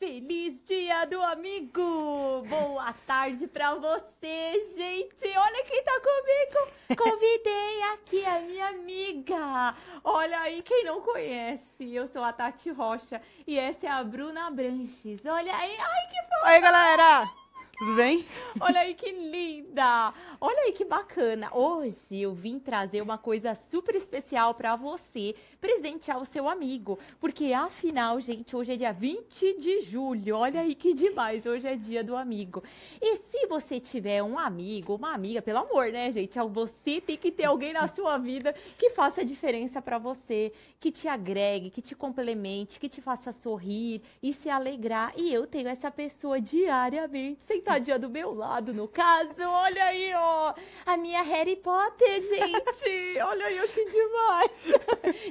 Feliz Dia do Amigo! Boa tarde para você, gente! Olha quem tá comigo! Convidei aqui a minha amiga! Olha aí quem não conhece! Eu sou a Tati Rocha e essa é a Bruna Branches. Olha aí! Ai, que fofa! Oi, galera! Tudo bem? Olha aí que linda! Olha aí que bacana! Hoje eu vim trazer uma coisa super especial para você presentear o seu amigo, porque afinal, gente, hoje é dia 20 de julho. Olha aí que demais! Hoje é dia do amigo. E se você tiver um amigo, uma amiga, pelo amor, né, gente? Você tem que ter alguém na sua vida que faça diferença para você, que te agregue, que te complemente, que te faça sorrir e se alegrar. E eu tenho essa pessoa diariamente sentada Tadinha do meu lado, no caso. Olha aí, ó. A minha Harry Potter, gente. Olha aí, que demais.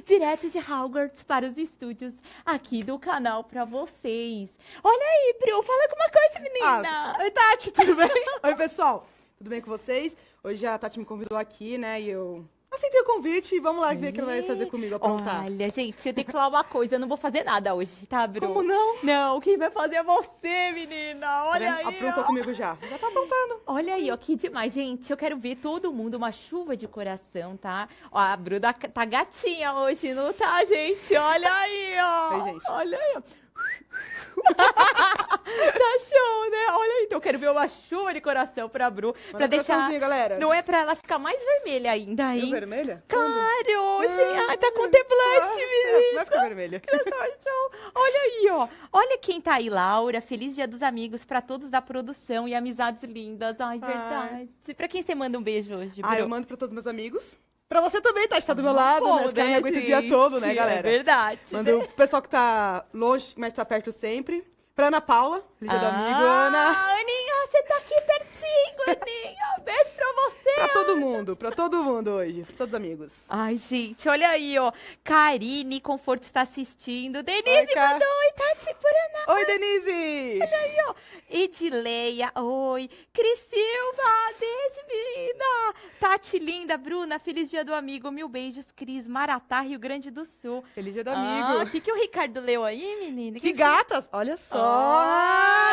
Direto de Hogwarts para os estúdios aqui do canal para vocês. Olha aí, Priu Fala alguma coisa, menina. Ah, oi, Tati, tudo bem? oi, pessoal. Tudo bem com vocês? Hoje a Tati me convidou aqui, né? E eu aceitei o convite e vamos lá ver o que ela vai fazer comigo, aprontar. Olha, gente, eu tenho que falar uma coisa, eu não vou fazer nada hoje, tá, Bruno? Como não? Não, quem vai fazer é você, menina, tá olha tá aí. Aprontou ó. comigo já, já tá aprontando. Olha aí, ó, que demais, gente, eu quero ver todo mundo, uma chuva de coração, tá? Ó, a Bruna tá, tá gatinha hoje, não tá, gente? Olha aí, ó. Oi, gente. Olha aí, ó tá show, né? Olha aí, então eu quero ver uma chuva de coração pra Bru. Manda pra deixar. galera. Não é pra ela ficar mais vermelha ainda, hein? Viu vermelha? Claro! Sim, ah, tá com the blush, menina. Vai ficar vermelha. Tá show. Olha aí, ó. Olha quem tá aí, Laura. Feliz dia dos amigos pra todos da produção e amizades lindas. Ai, verdade. Ai. Pra quem você manda um beijo hoje, ah, Bru? Ah, eu mando pra todos meus amigos. Pra você também, Tati, tá do meu lado, né? Pô, né? Porque né, aguenta o dia todo, né, é galera? É verdade. Manda o pessoal que tá longe, mas tá perto sempre. Pra Ana Paula, liga ah, do amigo, ah, Ana. Aninha, você tá aqui pertinho, Aninha. Beijo pra você. Pra todo mundo, pra todo mundo hoje, pra todos os amigos. Ai, gente, olha aí, ó. Karine Conforto está assistindo. Denise Oi, mandou. Oi, Tati, por Ana. Oi, Denise. Olha aí, ó. Edileia, oi. Cris Silva, beijo, menina. Tati linda, Bruna, feliz dia do amigo. Mil beijos, Cris, Maratá, Rio Grande do Sul. Feliz dia do amigo. Ah, o ah, que, que o Ricardo leu aí, menina? Que, que gatas, olha só.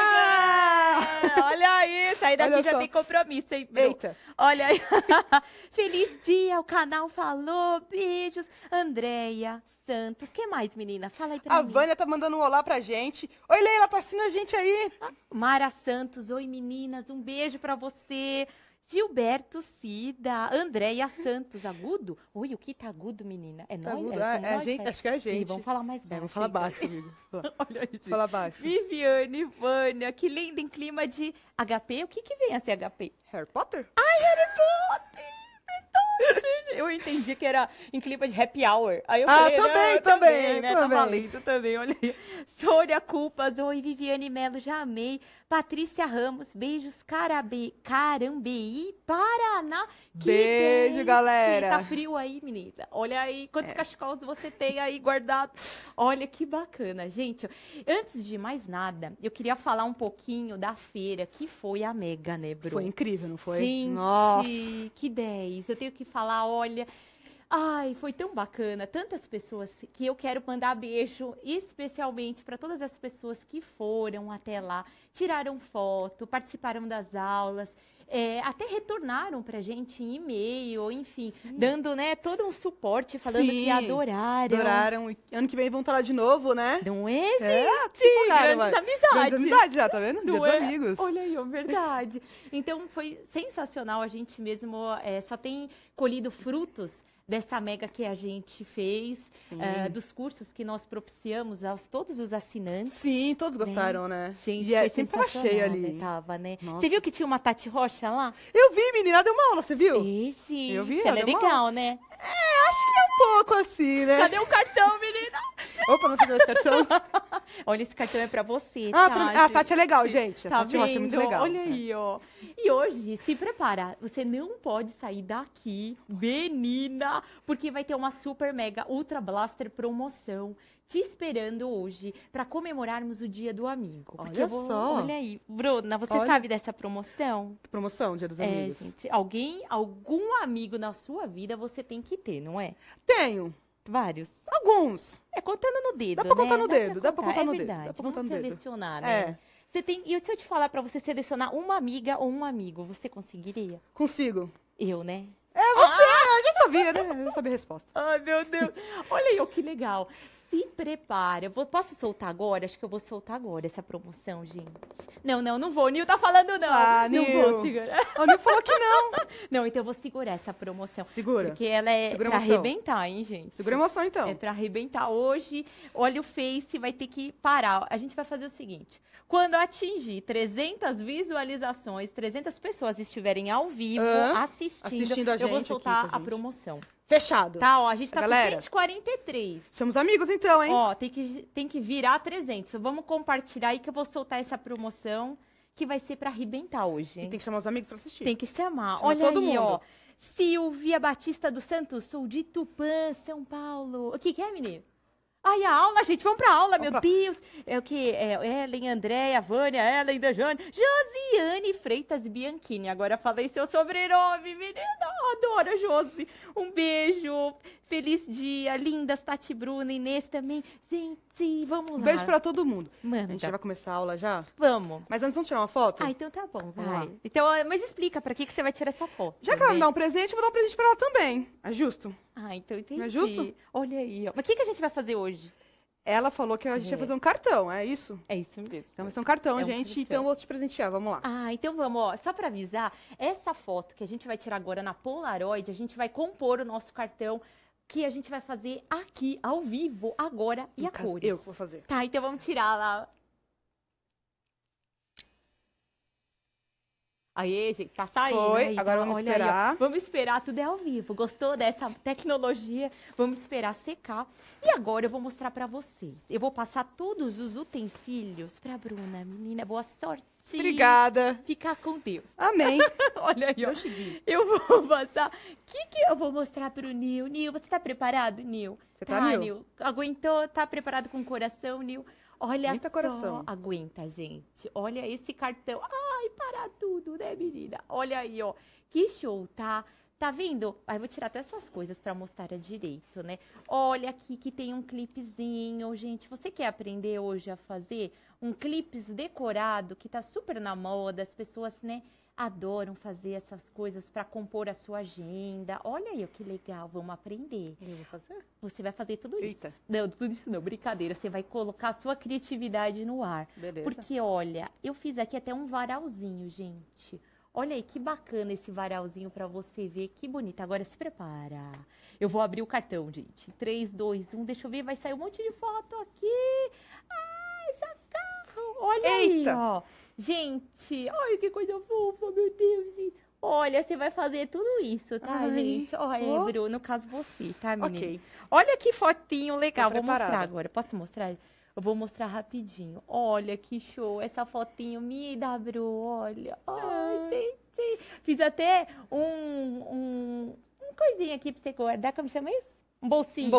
Oh, ah, olha aí, sair daqui já tem compromisso, hein, Bru? Eita. Olha aí. Feliz dia, o canal falou, beijos. Andréia Santos, que mais, menina? Fala aí pra a mim. A Vânia tá mandando um olá pra gente. Oi, Leila, tá assistindo a gente aí. Mara Santos, oi, meninas, um beijo pra você. Gilberto Cida, Andréia Santos, agudo? Ui, o que tá agudo, menina? É tá nós? É, ah, é Gente, é. acho que é a gente. vamos falar mais baixo. É, vamos falar baixo, amigo. Olha aí, gente. Fala baixo. Viviane, Vânia, que linda em clima de HP. O que que vem a ser HP? Harry Potter? Ai, Harry Potter! Verdade! Então, eu entendi que era em clipe de happy hour. Aí eu ah, falei, também, também, também, né? Tá também. Tá valendo também, olha aí. Sônia Culpas, oi, Viviane Melo, já amei. Patrícia Ramos, beijos, carabe, Carambeí, Paraná. Que Beijo, galera. Tá frio aí, menina. Olha aí quantos é. cachecols você tem aí guardado. Olha que bacana, gente. Antes de mais nada, eu queria falar um pouquinho da feira que foi a Mega, né, Bruno Foi incrível, não foi? Gente, Nossa. que 10. Eu tenho que falar, olha, Ai, foi tão bacana, tantas pessoas que eu quero mandar beijo, especialmente para todas as pessoas que foram até lá, tiraram foto, participaram das aulas é, até retornaram para a gente em e-mail, enfim, Sim. dando né, todo um suporte, falando Sim, que adoraram. Adoraram. ano que vem vão estar tá lá de novo, né? Não existe! É, tipo, cara, grandes lá. amizades. Grandes amizades, já, tá vendo? Não é? amigos. Olha aí, é verdade. Então, foi sensacional a gente mesmo, é, só tem colhido frutos dessa mega que a gente fez, uh, dos cursos que nós propiciamos aos todos os assinantes. Sim, todos né? gostaram, né? né? Gente, e é, sempre tava cheio né, ali. Né? Tava, né? Você viu que tinha uma Tati Rocha lá? Eu vi, menina, deu uma aula, você viu? E, sim. eu vi, ela, ela é legal, né? É, acho que é um pouco assim, né? Cadê o cartão, menina? Opa, não fiz dois cartão. Olha, esse cartão é pra você, ah, Tati. Pra... Ah, a Tati é legal, tá gente. A Tati vendo? Rocha muito legal. Olha aí, ó. E hoje, se prepara. Você não pode sair daqui, menina, porque vai ter uma super mega ultra blaster promoção te esperando hoje para comemorarmos o Dia do Amigo. Olha vou, só. Olha aí, Bruna, você olha. sabe dessa promoção? promoção, Dia dos é, Amigos. É, gente, alguém, algum amigo na sua vida você tem que ter, não é? Tenho. Vários. Alguns. É contando no dedo. Dá pra contar né? no dedo, dá pra contar, é dá pra contar é no verdade. dedo. Dá pra contar Vamos no selecionar, dedo. né? É. Você tem, e se eu te falar para você selecionar uma amiga ou um amigo, você conseguiria? Consigo. Eu, né? É você, ah! eu já sabia, né? Eu já sabia a resposta. Ai, meu Deus. Olha aí, que legal se prepara. Vou, posso soltar agora? Acho que eu vou soltar agora essa promoção, gente. Não, não, não vou. O Nil tá falando não. Ah, não Nil. vou segurar. O Nil falou que não. Não, então eu vou segurar essa promoção. Segura. Porque ela é Segura pra arrebentar, hein, gente? Segura a emoção, então. É pra arrebentar hoje. Olha o Face, vai ter que parar. A gente vai fazer o seguinte. Quando atingir 300 visualizações, 300 pessoas estiverem ao vivo ah, assistindo, assistindo eu vou soltar aqui, a promoção. Fechado. Tá, ó, a gente tá, tá Galera, com 143. Somos amigos então, hein? Ó, tem que, tem que virar 300. Vamos compartilhar aí que eu vou soltar essa promoção que vai ser pra arrebentar hoje. E tem que chamar os amigos pra assistir. Tem que chamar. Chama Olha todo aí, mundo. ó. Silvia Batista dos Santos, sou de Tupã, São Paulo. O que que é, menino? Ai, a aula, gente, vamos pra aula, vamos meu pra... Deus. É o que? É Ellen, Andréia, Vânia, Ellen, Dejane, Josiane Freitas Bianchini. Agora falei seu sobrenome, menina. Adoro, Josi. Um beijo. Feliz dia. Lindas, Tati, Bruna, Inês também. Gente, vamos lá. Beijo pra todo mundo. Manda. A gente vai começar a aula já? Vamos. Mas antes, vamos tirar uma foto? Ah, então tá bom, vai. Então, mas explica, pra que, que você vai tirar essa foto? Já que ela né? me dá um presente, eu vou dar um presente pra ela também. É justo? Ah, então entendi. Não é justo? Olha aí. Ó. Mas o que, que a gente vai fazer hoje? Ela falou que a gente é. ia fazer um cartão, é isso? É isso mesmo. Então vai ser um cartão, é gente. Um cartão. Então vou te presentear, vamos lá. Ah, então vamos, ó. Só para avisar, essa foto que a gente vai tirar agora na Polaroid, a gente vai compor o nosso cartão que a gente vai fazer aqui, ao vivo, agora e a cores. Eu que vou fazer. Tá, então vamos tirar lá Aí, gente, tá saindo. Foi, né? então, aí, agora vamos esperar. Aí, vamos esperar, tudo é ao vivo. Gostou dessa tecnologia? Vamos esperar secar. E agora eu vou mostrar para vocês. Eu vou passar todos os utensílios pra Bruna. Menina, boa sorte. Obrigada. Ficar com Deus. Amém. Olha aí, ó. Eu, eu vou passar. O que, que eu vou mostrar pro Nil? Nil, você tá preparado, Nil? Você tá, tá Nil? Nil? Aguentou? Tá preparado com o coração, Nil? Olha Muita só. coração. Aguenta, gente. Olha esse cartão. Ai, para tudo, né, menina? Olha aí, ó. Que show, tá? Tá vendo? Aí vou tirar até essas coisas para mostrar direito, né? Olha aqui que tem um clipezinho, gente. Você quer aprender hoje a fazer um clipes decorado que tá super na moda, as pessoas, né, adoram fazer essas coisas para compor a sua agenda. Olha aí, que legal, vamos aprender. Eu vou fazer? Você vai fazer tudo Eita. isso. Não, tudo isso não, brincadeira. Você vai colocar a sua criatividade no ar. Beleza. Porque, olha, eu fiz aqui até um varalzinho, gente. Olha aí que bacana esse varalzinho para você ver, que bonito. Agora se prepara. Eu vou abrir o cartão, gente. 3, 2, 1, deixa eu ver, vai sair um monte de foto aqui. Ai, sacarro! Olha Eita. aí, ó. Gente, olha que coisa fofa, meu Deus. Olha, você vai fazer tudo isso, tá, Ai. gente? Olha, oh. Bruno, caso você, tá, menina? Ok. Olha que fotinho legal. Vou mostrar agora. Posso mostrar? Eu vou mostrar rapidinho. Olha que show. Essa fotinho me dá Bru, olha. Ai, sim, ah. sim. Fiz até um, um, um coisinha aqui pra você guardar. Como chama isso? Um bolsinho. Um bolsinho, um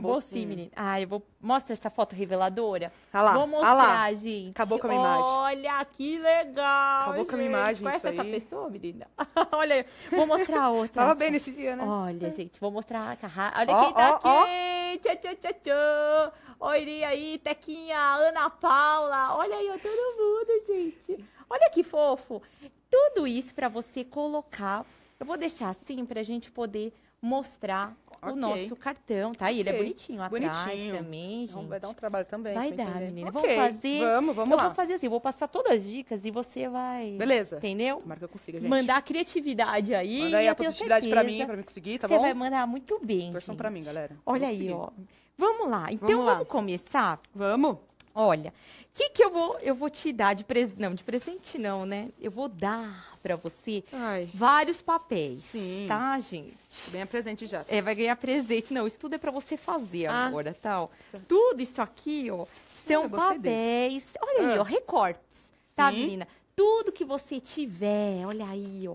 bolsinho. Bolsinho, menina. Ah, eu vou. mostrar essa foto reveladora. Ah lá, vou mostrar, ah lá. gente. Acabou com a minha imagem. Olha, que legal. Acabou gente. com a minha imagem. Conhece essa aí. pessoa, menina? Olha Vou mostrar outra. Tava bem nesse dia, né? Olha, é. gente, vou mostrar a carraça. Olha oh, quem tá oh, aqui. Tchau, tchau, tchau, tchau. Oi, aí, Tequinha, Ana Paula. Olha aí, todo mundo, gente. Olha que fofo. Tudo isso para você colocar. Eu vou deixar assim pra gente poder mostrar okay. o nosso cartão, tá? E ele é bonitinho atrás bonitinho. também, gente. vai dar um trabalho também. Vai dar, entender. menina. Okay. Vamos fazer. Vamos, vamos eu lá. Eu vou fazer assim, vou passar todas as dicas e você vai. Beleza. Entendeu? Marca consiga, gente. Mandar a criatividade aí. Manda aí a positividade pra mim, pra mim conseguir, tá você bom? Você vai mandar muito bem. Torção pra mim, galera. Olha aí, ó. Vamos lá. Então vamos, lá. vamos começar? Vamos. Olha, o que, que eu vou eu vou te dar de presente? Não, de presente não, né? Eu vou dar para você Ai. vários papéis, Sim. tá, gente? Ganha presente já. É, vai ganhar presente. Não, isso tudo é para você fazer ah. agora, tal. Tá. Tudo isso aqui, ó, são ah, papéis. Desse. Olha ah. aí, ó, ah. recortes, tá, Sim. tá, menina? Tudo que você tiver, olha aí, ó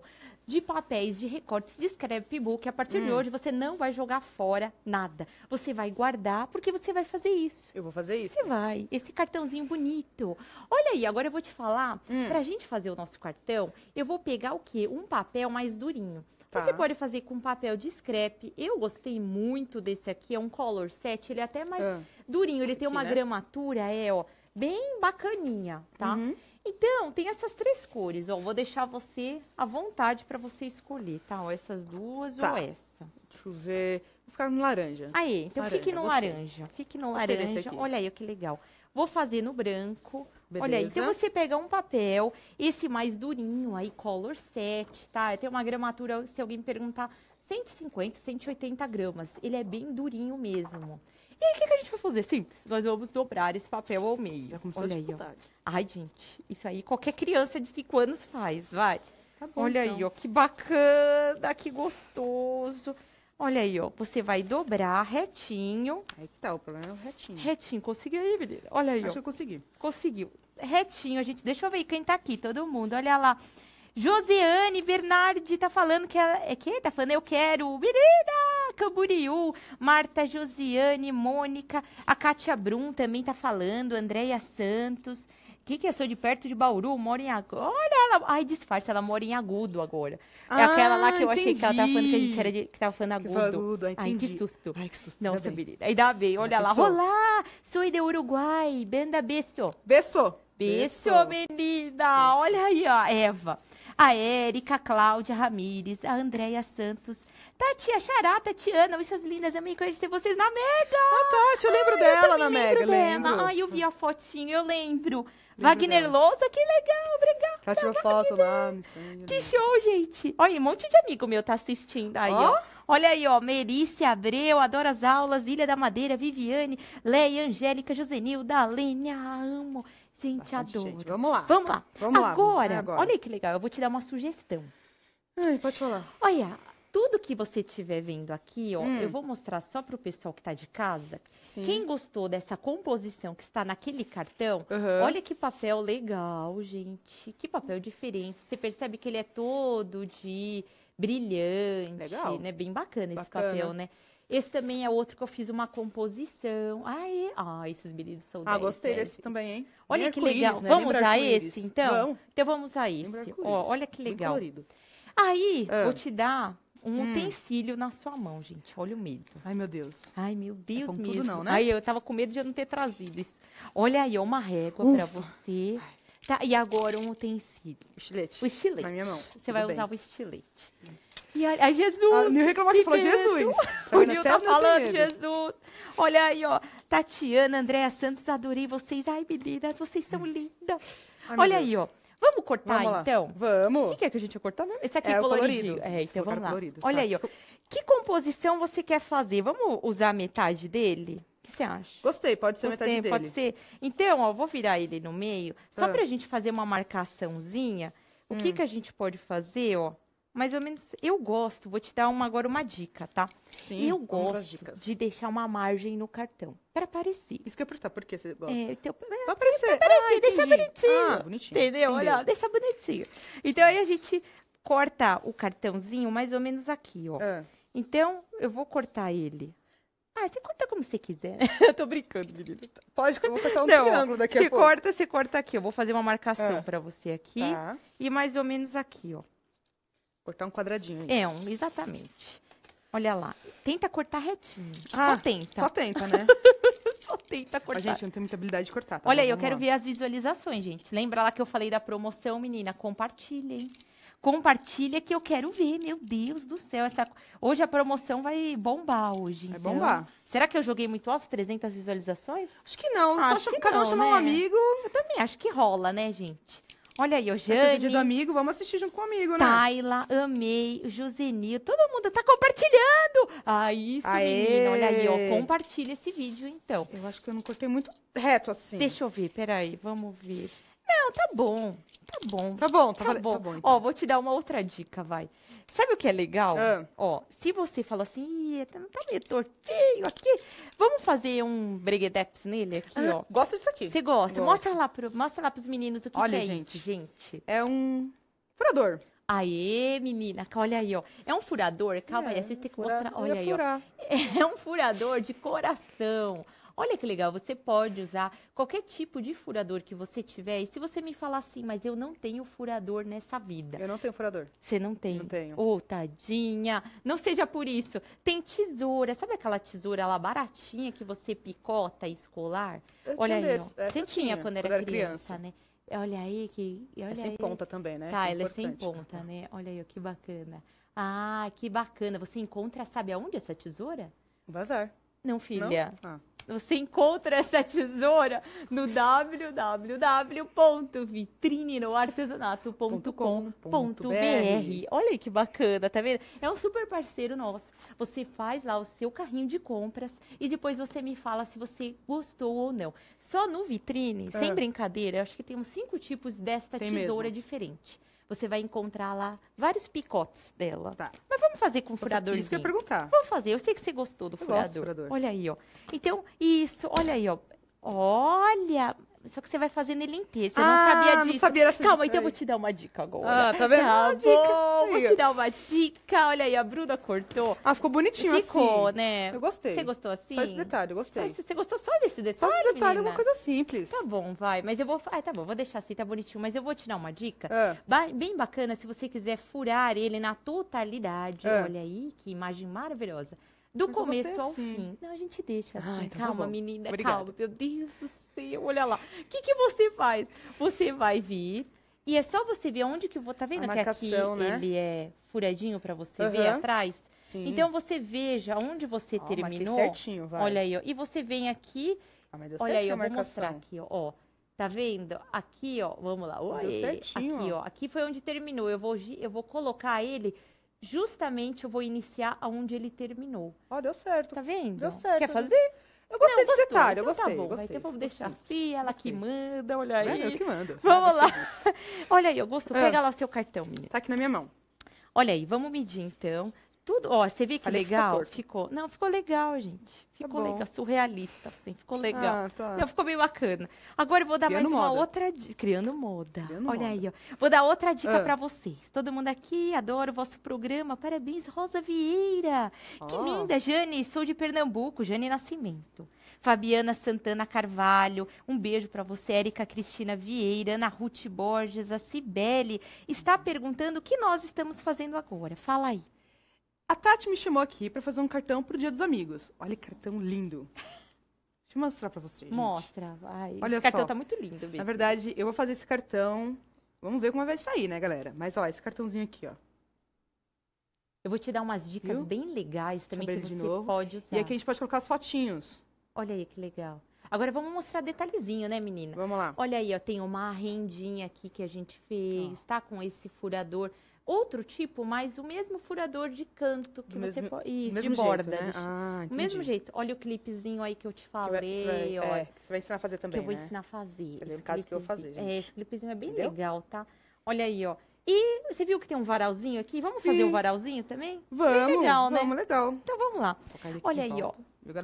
de papéis, de recortes de scrapbook. A partir hum. de hoje, você não vai jogar fora nada. Você vai guardar, porque você vai fazer isso. Eu vou fazer isso. Você vai. Esse cartãozinho bonito. Olha aí, agora eu vou te falar. Hum. Pra gente fazer o nosso cartão, eu vou pegar o quê? Um papel mais durinho. Tá. Você pode fazer com papel de scrap. Eu gostei muito desse aqui, é um color set, ele é até mais ah. durinho, ele aqui, tem uma né? gramatura, é, ó, bem bacaninha, tá? Uhum. Então, tem essas três cores, ó. Vou deixar você à vontade para você escolher, tá? Ó, essas duas tá. ou essa. Deixa eu ver. Vou ficar no laranja. Aí, então laranja, fique no gostei. laranja. Fique no gostei laranja. Olha aí, que legal. Vou fazer no branco. Beleza. Olha aí, então você pega um papel, esse mais durinho aí, color 7, tá? Tem uma gramatura, se alguém perguntar, 150, 180 gramas. Ele é bem durinho mesmo. E aí, o que, que, a gente vai fazer? Simples, nós vamos dobrar esse papel ao meio. Já começou Olha aí, ó. Ai, gente, isso aí qualquer criança de 5 anos faz, vai. Tá bom, Olha então. aí, ó, que bacana, que gostoso. Olha aí, ó, você vai dobrar retinho. Aí que tá, o problema é o retinho. Retinho, conseguiu aí, menina? Olha aí, Acho ó. Acho que eu consegui. Conseguiu. Retinho, a gente, deixa eu ver quem tá aqui, todo mundo, olha lá. Josiane Bernardi tá falando que ela. É que? Tá falando eu quero. Menina! Camboriú. Marta Josiane, Mônica. A Kátia Brum também tá falando. Andréia Santos. Que que é? eu sou de perto de Bauru? Moro em Agudo. Olha ela. Ai, disfarça, ela mora em Agudo agora. Ah, é aquela lá que eu entendi. Ah, achei que ela tava falando que a gente era de, que tava falando Agudo. Que agudo. Ah, ai, que susto. Ai, que susto. Não, bem. Ainda bem, olha Já lá. Passou. Olá, sou de Uruguai. Benda Besso. Besso Besso menina. Olha aí, ó, Eva a Érica, a Cláudia Ramires, a Andréia Santos, Tati, tá a Xará, Tatiana, tá essas lindas, amei conhecer vocês na Mega! Ah, Tati, tá, eu lembro Ai, dela eu na Mega, lembro. Dela. Ai, eu vi a fotinho, eu lembro. Wagner dela. Lousa, que legal, obrigada. Já tirou foto lá. Né? Que show, gente. Olha, um monte de amigo meu tá assistindo aí, oh? ó. Olha aí, ó, Merice Abreu, adora as aulas, Ilha da Madeira, Viviane, Leia, Angélica, Josenil, Dalene, amo. Gente, Bastante adoro. Gente. Vamos lá. Vamos lá. Tá. Vamos agora, lá. É agora, olha que legal, eu vou te dar uma sugestão. Ai, pode falar. Olha, tudo que você estiver vendo aqui, ó, hum. eu vou mostrar só para o pessoal que está de casa. Sim. Quem gostou dessa composição que está naquele cartão, uhum. olha que papel legal, gente. Que papel diferente. Você percebe que ele é todo de brilhante, legal. né? Bem bacana, bacana. esse papel, né? Esse também é outro que eu fiz uma composição. Ai, ah, esses meninos são Ah, 10, gostei 10, desse 10. também, hein? Olha que legal. Né? Vamos a esse, então? Vamos. Então vamos a esse. Ó, olha que legal. Aí, ah. vou te dar um hum. utensílio na sua mão, gente. Olha o medo. Ai, meu Deus. Ai, meu é Deus é como mesmo. Tudo não, né? Aí eu tava com medo de eu não ter trazido isso. Olha aí, uma régua para você. Tá, e agora um utensílio. O estilete. O estilete. Na minha mão. Você Tudo vai bem. usar o estilete. Hum. E a ai, Jesus! Ah, Nil reclamou que, que falou Jesus. o Nil tá falando dinheiro. Jesus. Olha aí, ó. Tatiana, Andréa Santos, adorei vocês. Ai, meninas, vocês são lindas. Ai, olha aí, ó. Vamos cortar, vamos então? Vamos. O que, é que a gente ia cortar mesmo? Esse aqui é, é colorido. É, então vamos lá. Colorido, tá. Olha aí, ó. Que composição você quer fazer? Vamos usar metade dele? O que você acha? Gostei, pode ser Gostei, metade pode dele. Pode ser. Então, ó, vou virar ele no meio, só ah. pra gente fazer uma marcaçãozinha. O hum. que, que a gente pode fazer, ó? mais ou menos. Eu gosto, vou te dar uma, agora uma dica, tá? Sim. Eu gosto de deixar uma margem no cartão para aparecer. Isso que eu perguntar, por que você gosta? É, então, pra aparecer. Pra aparecer, ah, deixa bonitinho. Ah, bonitinho. Entendeu? Entendi. Olha, deixa bonitinho. Então aí a gente corta o cartãozinho mais ou menos aqui, ó. Ah. Então, eu vou cortar ele ah, você corta como você quiser. eu tô brincando, menina. Pode, eu vou cortar um Não, triângulo daqui a pouco. Você corta, você corta aqui. Eu vou fazer uma marcação é. Ah. para você aqui. Tá. E mais ou menos aqui, ó. Cortar um quadradinho. É, um, exatamente. Olha lá. Tenta cortar retinho. Ah, só tenta. Só tenta, né? só tenta cortar. A gente não tem muita habilidade de cortar. Tá? Olha aí, eu quero lá. ver as visualizações, gente. Lembra lá que eu falei da promoção, menina? compartilha, Compartilha que eu quero ver, meu Deus do céu. Essa... Hoje a promoção vai bombar hoje. Vai então. bombar. Será que eu joguei muito alto, 300 visualizações? Acho que não. Acho, acho que, que cada um né? um amigo. Eu também acho que rola, né, gente? Olha aí, o Jane. Dia do amigo, vamos assistir junto comigo, né? Taila, amei, Josenil, todo mundo tá compartilhando. Ah, isso, Aê. menina, olha aí, ó, compartilha esse vídeo, então. Eu acho que eu não cortei muito reto assim. Deixa eu ver, peraí, vamos ver. Não, tá bom, tá bom. Tá bom, tá, tá bom. Tá bom então. Ó, vou te dar uma outra dica, vai. Sabe o que é legal? Ah. Ó, se você falou assim, tá, tá meio tortinho aqui, vamos fazer um breguedeps nele aqui, ah, ó. Gosto disso aqui. Você gosta? Gosto. Mostra lá, pro, mostra lá pros meninos o que, olha, que é gente, isso, gente. É um furador. Aê, menina, olha aí, ó. É um furador, calma é, aí, a gente tem que mostrar. Olha aí, ó. É um furador de coração. Olha que legal, você pode usar qualquer tipo de furador que você tiver. E se você me falar assim, mas eu não tenho furador nessa vida. Eu não tenho furador. Você não tem? Não tenho. Ô, oh, tadinha. Não seja por isso. Tem tesoura. Sabe aquela tesoura lá baratinha que você picota escolar? Eu Olha aí, esse, Você tinha, quando era, quando era criança, criança, né? Olha aí que. Olha é sem aí. ponta também, né? Tá, é ela é sem ponta, né? Olha aí, que bacana. Ah, que bacana. Você encontra, sabe aonde essa tesoura? Bazar. Não, filha. Não? Ah. Você encontra essa tesoura no www.vitrininoartesanato.com.br. Olha que bacana, tá vendo? É um super parceiro nosso. Você faz lá o seu carrinho de compras e depois você me fala se você gostou ou não. Só no vitrine, é. sem brincadeira, eu acho que tem uns cinco tipos desta tem tesoura mesmo. diferente você vai encontrar lá vários picotes dela. Tá. Mas vamos fazer com furadorzinho. Isso que eu ia perguntar. Vamos fazer. Eu sei que você gostou do eu furador. Gosto do furador. Olha aí, ó. Então, isso. Olha aí, ó. Olha, só que você vai fazendo ele inteiro. Você ah, não sabia disso. Não sabia assim. Calma, então eu vou te dar uma dica agora. Ah, tá vendo? Tá bom, vou te dar uma dica. Olha aí, a Bruna cortou. Ah, ficou bonitinho ficou, assim. Ficou, né? Eu gostei. Você gostou assim? Só esse detalhe, eu gostei. você gostou só desse detalhe? Só esse detalhe é uma coisa simples. Tá bom, vai. Mas eu vou. Ah, tá bom, vou deixar assim, tá bonitinho. Mas eu vou te dar uma dica. Ah. Bem bacana, se você quiser furar ele na totalidade. Ah. Olha aí, que imagem maravilhosa. Do Mas começo ao assim. fim. Não, a gente deixa assim. então tá calma, tá menina, Obrigada. calma. Meu Deus do céu, olha lá. O que, que você faz? Você vai vir e é só você ver onde que vou. Tá vendo marcação, que aqui né? ele é furadinho para você uhum. ver atrás? Sim. Então você veja onde você ó, terminou. Certinho, vai. Olha aí, ó. E você vem aqui. Ah, mas deu olha aí, eu vou mostrar aqui, ó. ó. Tá vendo? Aqui, ó. Vamos lá. Oi. Certinho, aqui, ó. ó. Aqui foi onde terminou. Eu vou, eu vou colocar ele justamente eu vou iniciar aonde ele terminou. Ó, ah, deu certo. Tá vendo? Deu certo. Quer né? fazer? Eu gostei não, desse detalhe, então, tá eu gostei. Tá bom, gostei, então vamos deixar assim, ela gostei. que manda, olha aí. É, eu que mando. Vamos lá. olha aí, Augusto, pega ah. lá o seu cartão, menina. Tá aqui na minha mão. Olha aí, vamos medir então. Tudo, ó, você vê que Ali legal? Ficou, ficou, Não, ficou legal, gente. Ficou tá legal, surrealista, assim, ficou ah, legal. Ah, tá. Não, ficou bem bacana. Agora eu vou dar Criando mais uma moda. outra dica. Criando moda. Criando Olha moda. aí, ó. Vou dar outra dica ah. para vocês. Todo mundo aqui, adoro o vosso programa. Parabéns, Rosa Vieira. Que linda, Jane. Sou de Pernambuco, Jane Nascimento. Fabiana Santana Carvalho, um beijo para você, Érica Cristina Vieira, Ana Ruth Borges, a Cibele. Está perguntando o que nós estamos fazendo agora. Fala aí. A Tati me chamou aqui para fazer um cartão pro Dia dos Amigos. Olha que cartão lindo. Deixa eu mostrar para vocês. Mostra, vai. Olha esse só. cartão tá muito lindo mesmo. Na verdade, eu vou fazer esse cartão. Vamos ver como vai sair, né, galera? Mas, ó, esse cartãozinho aqui, ó. Eu vou te dar umas dicas Viu? bem legais também que você pode usar. E aqui a gente pode colocar as fotinhos. Olha aí que legal. Agora vamos mostrar detalhezinho, né, menina? Vamos lá. Olha aí, ó, tem uma rendinha aqui que a gente fez, ó. tá? Com esse furador. Outro tipo, mas o mesmo furador de canto que mesmo, você pode. Isso, de borda. Jeito, né? né? ah, o mesmo jeito. Olha o clipezinho aí que eu te falei. Que vai, é, que você vai ensinar a fazer também. Que eu vou né? ensinar a fazer. Esse no caso que eu vou fazer, gente. É, esse clipezinho é bem Entendeu? legal, tá? Olha aí, ó. E você viu que tem um varalzinho aqui? Vamos Sim. fazer o um varalzinho também? Vamos. Bem legal, vamos, né? Vamos, legal. Então vamos lá. Olha aí, volta. ó.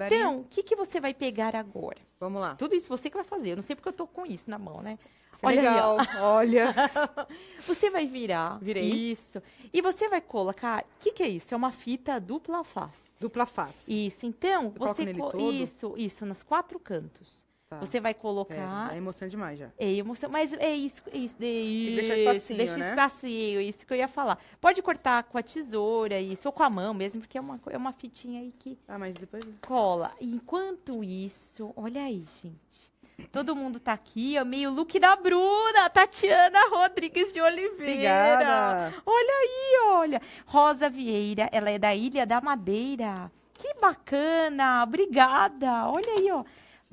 Então, o que, que você vai pegar agora? Vamos lá. Tudo isso você que vai fazer. Eu não sei porque eu tô com isso na mão, né? Isso é olha, legal. Ali, olha. você vai virar. Virei. Isso. E você vai colocar. O que, que é isso? É uma fita dupla face. Dupla face. Isso. Então, eu você. Co... Isso, isso, nos quatro cantos. Tá. Você vai colocar. É, é emoção demais já. É emoção, mas é isso, é isso. É isso deixa espacinho, deixa né? espacinho, isso que eu ia falar. Pode cortar com a tesoura, isso, ou com a mão mesmo, porque é uma, é uma fitinha aí que. Ah, mas depois. Cola. Enquanto isso, olha aí, gente. Todo mundo tá aqui, amei meio look da Bruna, Tatiana Rodrigues de Oliveira. Obrigada. Olha aí, olha. Rosa Vieira, ela é da Ilha da Madeira. Que bacana, obrigada. Olha aí, ó.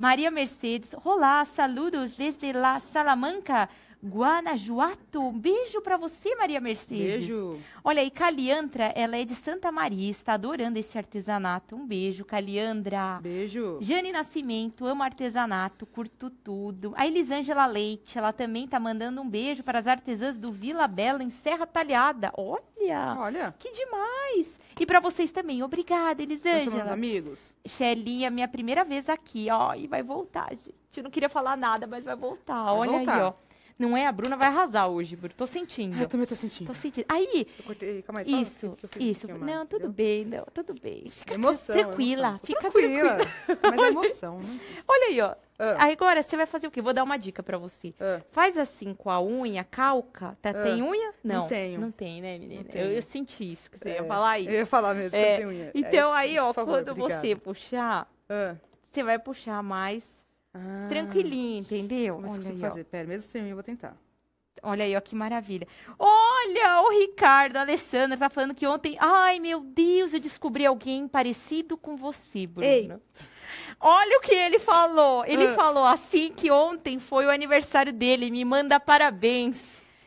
Maria Mercedes, olá, saludos desde la Salamanca, Guanajuato. Um beijo para você, Maria Mercedes. Beijo. Olha aí, Caliandra, ela é de Santa Maria, está adorando este artesanato. Um beijo, Caliandra. Beijo. Jane Nascimento, amo artesanato, curto tudo. A Elisângela Leite, ela também tá mandando um beijo para as artesãs do Vila Bela em Serra Talhada. Olha! Olha! Que demais! E para vocês também. Obrigada, Elisângela. Meus amigos. Shelly, é minha primeira vez aqui, ó, e vai voltar, gente. Eu não queria falar nada, mas vai voltar. Vai Olha voltar. aí, ó não é, a Bruna vai arrasar hoje, Bruno. Tô sentindo. Ah, eu também tô sentindo. Tô sentindo. Aí. Eu cortei, calma aí, isso, isso. não, tudo entendeu? bem, não, tudo bem. Fica emoção, tranquila, emoção. fica tranquila. tranquila. Mas é emoção, né? Olha aí, ó. Ah. Aí agora você vai fazer o quê? Vou dar uma dica para você. Ah. Faz assim com a unha, calca. Tá, Tem unha? Não. Não tenho. Não tem, né, menina? Eu, eu, senti isso que você é. ia falar isso. Eu ia falar mesmo, é. não tem unha. É então é, aí, ó, favor, quando obrigado. você puxar, você vai puxar mais ah. Tranquilinho, entendeu? Mas Olha eu aí, fazer. Pera, mesmo sem mim, eu vou tentar. Olha aí, ó, que maravilha. Olha, o Ricardo, a Alessandra, tá falando que ontem. Ai, meu Deus, eu descobri alguém parecido com você, Bruno. Ei. Olha o que ele falou. Ele ah. falou assim que ontem foi o aniversário dele, me manda parabéns.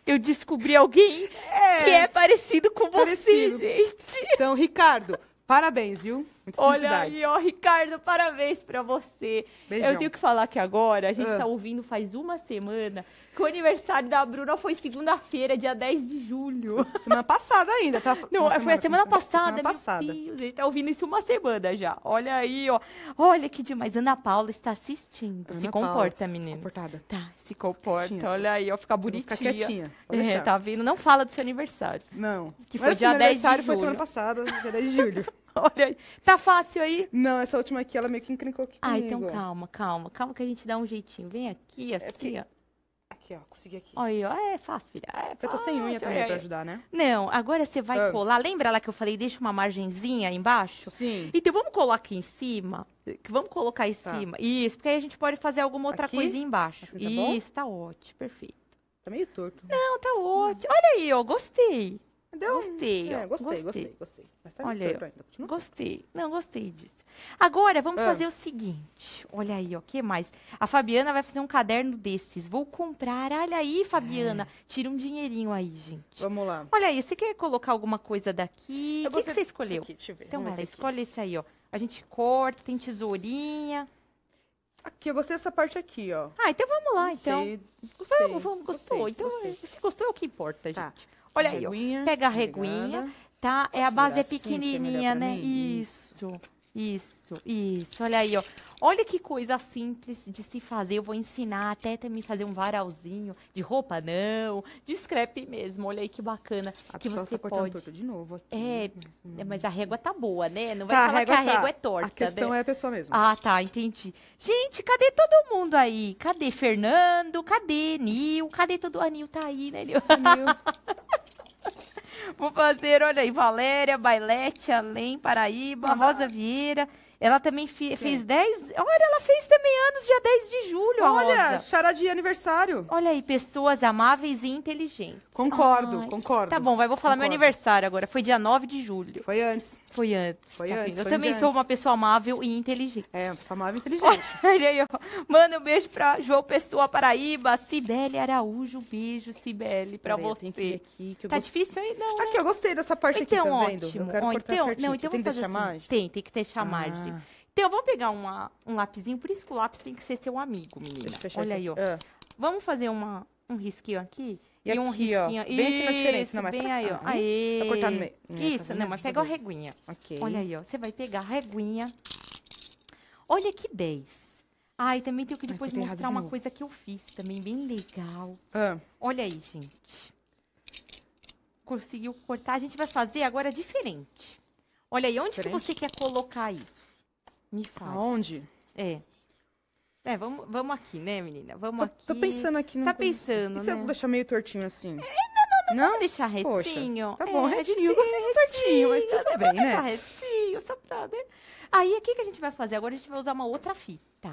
Eu descobri alguém é. que é parecido com parecido. você, gente. Então, Ricardo, parabéns, viu? Olha aí, ó, Ricardo, parabéns pra você. Beijão. Eu tenho que falar que agora, a gente ah. tá ouvindo faz uma semana, que o aniversário da Bruna foi segunda-feira, dia 10 de julho. Semana passada ainda, tá? Não, foi a semana passada, semana passada. Meu Deus, a gente tá ouvindo isso uma semana já. Olha aí, ó. Olha que demais. Ana Paula está assistindo. Ana se Paula. comporta, menino. Comportada. Tá, se comporta. Quietinha. Olha aí, ó, fica bonitinha. Fica quietinha. É, tá vindo. Não fala do seu aniversário. Não. Que foi Mas dia 10 de julho. aniversário foi semana passada, dia 10 de julho. Olha aí. Tá fácil aí? Não, essa última aqui, ela meio que encrencou aqui Ah, então calma, calma. Calma que a gente dá um jeitinho. Vem aqui, é assim, é ó. Aqui, ó. Consegui aqui. Olha aí, ó. É fácil, filha. É fácil, eu tô sem unha também aí. pra ajudar, né? Não, agora você vai ah. colar. Lembra lá que eu falei, deixa uma margenzinha embaixo? Sim. Então vamos colar aqui em cima. Vamos colocar em tá. cima. Isso, porque aí a gente pode fazer alguma outra aqui? coisinha embaixo. Assim, tá bom? Isso, tá ótimo. Perfeito. Tá meio torto. Né? Não, tá ótimo. Olha aí, ó. Gostei. Deu... Gostei, é, ó. Gostei, gostei, gostei. gostei. Olha, eu, gostei. Não, gostei disso. Agora, vamos ah. fazer o seguinte. Olha aí, o que mais? A Fabiana vai fazer um caderno desses. Vou comprar. Olha aí, Fabiana. É. Tira um dinheirinho aí, gente. Vamos lá. Olha aí, você quer colocar alguma coisa daqui? O que, que, você escolheu? Aqui, deixa eu ver. Então, olha, escolhe esse aí, ó. A gente corta, tem tesourinha. Aqui, eu gostei dessa parte aqui, ó. Ah, então vamos lá, gostei, então. Gostei, vamos, vamos, gostou. Gostei, então, gostei. se gostou é o que importa, tá. gente. Olha a aí, reguinha, ó. Pega a reguinha. Pegada tá? é a base é, assim, é pequenininha, é né? Isso, isso, isso. Olha aí, ó. Olha que coisa simples de se fazer. Eu vou ensinar até também fazer um varalzinho de roupa, não, de scrap mesmo. Olha aí que bacana a que você tá pode. de novo aqui, é, é, mas a régua tá boa, né? Não vai tá, falar a que a régua tá. é torta. A questão né? é a pessoa mesmo. Ah, tá, entendi. Gente, cadê todo mundo aí? Cadê Fernando? Cadê Nil? Cadê todo o Anil tá aí, né, Nil? Vou fazer, olha aí, Valéria, Bailete, Além, Paraíba, uhum. Rosa Vieira. Ela também fi, fez 10. Olha, ela fez também anos dia 10 de julho. Olha, Rosa. chará de aniversário. Olha aí, pessoas amáveis e inteligentes. Concordo, Ai. concordo. Tá bom, vai, vou falar concordo. meu aniversário agora. Foi dia 9 de julho. Foi antes. Foi antes. Foi tá antes. Foi eu também antes. sou uma pessoa amável e inteligente. É, uma pessoa amável e inteligente. Olha aí, ó. Manda um beijo pra João Pessoa Paraíba, Cibele Araújo. Um beijo, Cibele, pra você. Que aqui, que tá gost... difícil aí, não. Aqui, né? eu gostei dessa parte então, aqui, tá então, vendo? Ótimo. Eu quero ó, então, Não, então tem que deixar assim. margem? Tem, tem que deixar ah. margem. Então, vamos pegar uma, um lápisinho. Por isso que o lápis tem que ser seu amigo, menina. Olha assim. aí, ó. Ah. Vamos fazer uma, um risquinho aqui. E, e um rio, ó. Bem isso, aqui na diferença, não, é? bem aí, ó. Aí. Vou cortar no meio. Isso, não, né, mas pega a reguinha. Ok. Olha aí, ó. Você vai pegar a reguinha. Olha que 10. Ah, também tenho que depois Ai, mostrar uma coisa que eu fiz também, bem legal. Ah. Olha aí, gente. Conseguiu cortar. A gente vai fazer agora diferente. Olha aí, onde diferente? que você quer colocar isso? Me fala. Onde? É. É, vamos, vamos aqui, né, menina? Vamos tô, aqui. Tô pensando aqui. no. Tá pensando, assim. né? E se eu deixar meio tortinho assim? É, não, não, não, não? deixar retinho. Poxa, tá é, bom, é, retinho. Eu retinho, tortinho, mas tudo tá bem, né? deixar retinho, só pra, né? Aí, o que, a gente vai fazer? Agora a gente vai usar uma outra fita.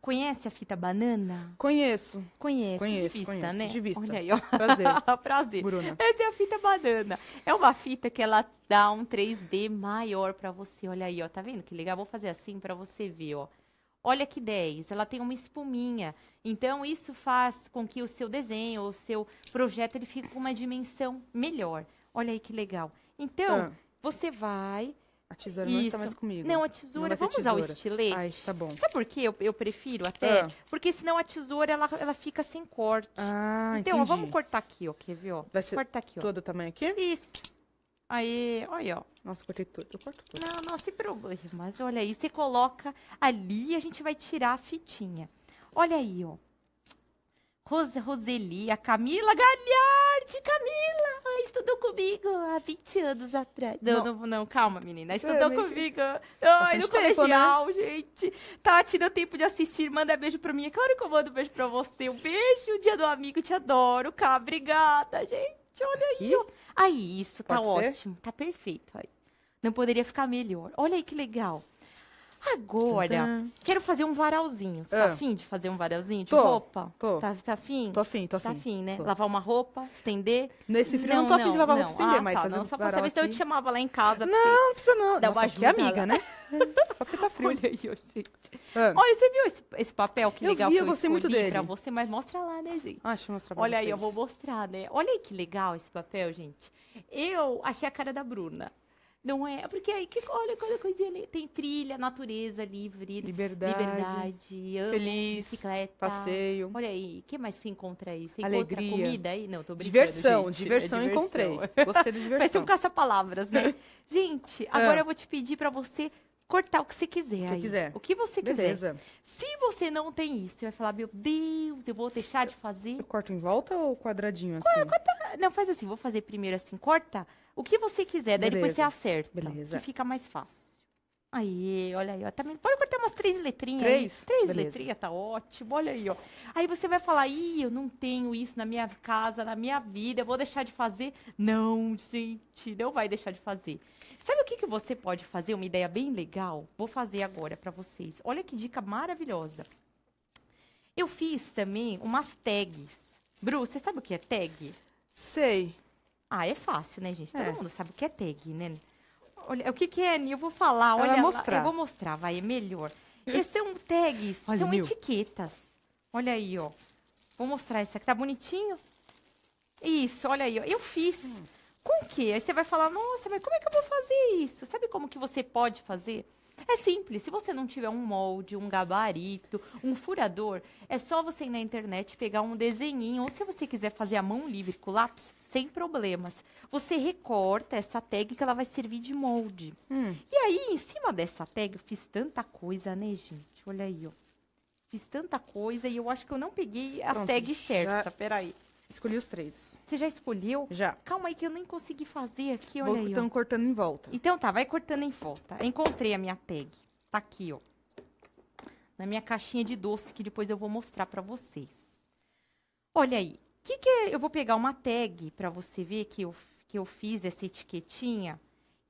Conhece a fita banana? Conheço. Conhece, conheço, de vista, conheço, né? De vista. Olha aí, ó. Prazer. Prazer. Bruna. Essa é a fita banana. É uma fita que ela dá um 3D maior pra você. Olha aí, ó. Tá vendo que legal? Vou fazer assim pra você ver, ó olha que 10, ela tem uma espuminha. Então, isso faz com que o seu desenho, o seu projeto, ele fique com uma dimensão melhor. Olha aí que legal. Então, ah. você vai... A tesoura isso. não está mais comigo. Não, a tesoura, não vamos tesoura. usar o estilete. Ai, tá bom. Sabe por que eu, eu prefiro até? Ah. Porque senão a tesoura, ela, ela fica sem corte. Ah, então, entendi. Então, vamos cortar aqui, ó, quer ver, ó? Vai ser cortar aqui, ó. todo o tamanho aqui? Isso. Aí, olha, ó. Nossa, cortei tudo. Eu corto tudo. Não, não sem problema. Mas olha aí, você coloca ali e a gente vai tirar a fitinha. Olha aí, ó. Rose, Roseli, a Camila Galhardi, Camila! estudou comigo há 20 anos atrás. Não, não, não, não calma, menina. Estudou é, comigo. Tá Ai, no tempo, colegial, né? gente. Tati, deu tempo de assistir. Manda beijo pra mim. É claro que eu mando beijo pra você. Um beijo, dia do amigo, te adoro. Cá, obrigada, gente gente, olha Aqui? aí. Aí, isso, tá Pode tá ser? ótimo. Tá perfeito. Aí. Não poderia ficar melhor. Olha aí que legal. Agora, tá. quero fazer um varalzinho. Você tá ah. afim de fazer um varalzinho de tô, roupa? Tô. Tá, tá afim? Tô afim, tô tá afim. Tá afim, né? Tô. Lavar uma roupa, estender. Nesse frio não, não tô afim de lavar não. roupa estender, ah, mas tá, não, só pra saber se eu te assim. chamava lá em casa. Não, não precisa não. Dá uma é ajuda. Que amiga, né? É, só porque tá frio. Olha aí, gente. Ah. Olha, você viu esse, esse papel que eu legal vi, que eu, eu gostei muito dele. pra você, mas mostra lá, né, gente? Ah, deixa eu mostrar pra Olha vocês. aí, eu vou mostrar, né? Olha aí que legal esse papel, gente. Eu achei a cara da Bruna. Não é? Porque aí que olha, a coisinha ali. Tem trilha, natureza livre, liberdade, liberdade amo, feliz, bicicleta, passeio. Olha aí, o que mais se encontra aí? Você Alegria. encontra comida aí? Não, tô brincando. Diversão, gente. É diversão, é diversão. encontrei. Gostei de diversão. Parece um caça-palavras, né? gente, ah. agora é. eu vou te pedir para você cortar o que você quiser. O que aí. quiser. O que você Beleza. quiser. Se você não tem isso, você vai falar, meu Deus, eu vou deixar de fazer. Eu corto em volta ou quadradinho assim? Corta, não, faz assim, vou fazer primeiro assim, corta o que você quiser, daí Beleza. depois você acerta. Beleza. Que fica mais fácil. Aí, olha aí, ó. Também tá pode cortar umas três letrinhas. Três? Aí. Três letrinhas, tá ótimo. Olha aí, ó. Aí você vai falar, ih, eu não tenho isso na minha casa, na minha vida, eu vou deixar de fazer. Não, gente, não vai deixar de fazer. Sabe o que, que você pode fazer? Uma ideia bem legal? Vou fazer agora para vocês. Olha que dica maravilhosa. Eu fiz também umas tags. Bru, você sabe o que é tag? Sei. Ah, é fácil, né, gente? Todo É. mundo sabe o que é tag, né? Olha, o que, que é, Ni? Eu vou falar, olha mostrar. Eu vou mostrar, vai, é melhor. Esses são tags, tag, são etiquetas. Olha aí, ó. Vou mostrar esse aqui, tá bonitinho? Isso, olha aí, ó. Eu fiz. Hum. Com o quê? Aí você vai falar, nossa, mas como é que eu vou fazer isso? Sabe como que você pode fazer? É simples. Se você não tiver um molde, um gabarito, um furador, é só você ir na internet pegar um desenhinho. Ou se você quiser fazer a mão livre com lápis, sem problemas. Você recorta essa tag que ela vai servir de molde. Hum. E aí, em cima dessa tag, eu fiz tanta coisa, né, gente? Olha aí, ó. Fiz tanta coisa e eu acho que eu não peguei as Pronto, certas. Já... Peraí. Escolhi os três. Você já escolheu? Já. Calma aí que eu nem consegui fazer aqui, olha Vou, aí. Estão cortando em volta. Então tá, vai cortando em volta. Encontrei a minha tag. Tá aqui, ó. Na minha caixinha de doce que depois eu vou mostrar para vocês. Olha aí. Que que é? eu vou pegar uma tag para você ver que eu que eu fiz essa etiquetinha.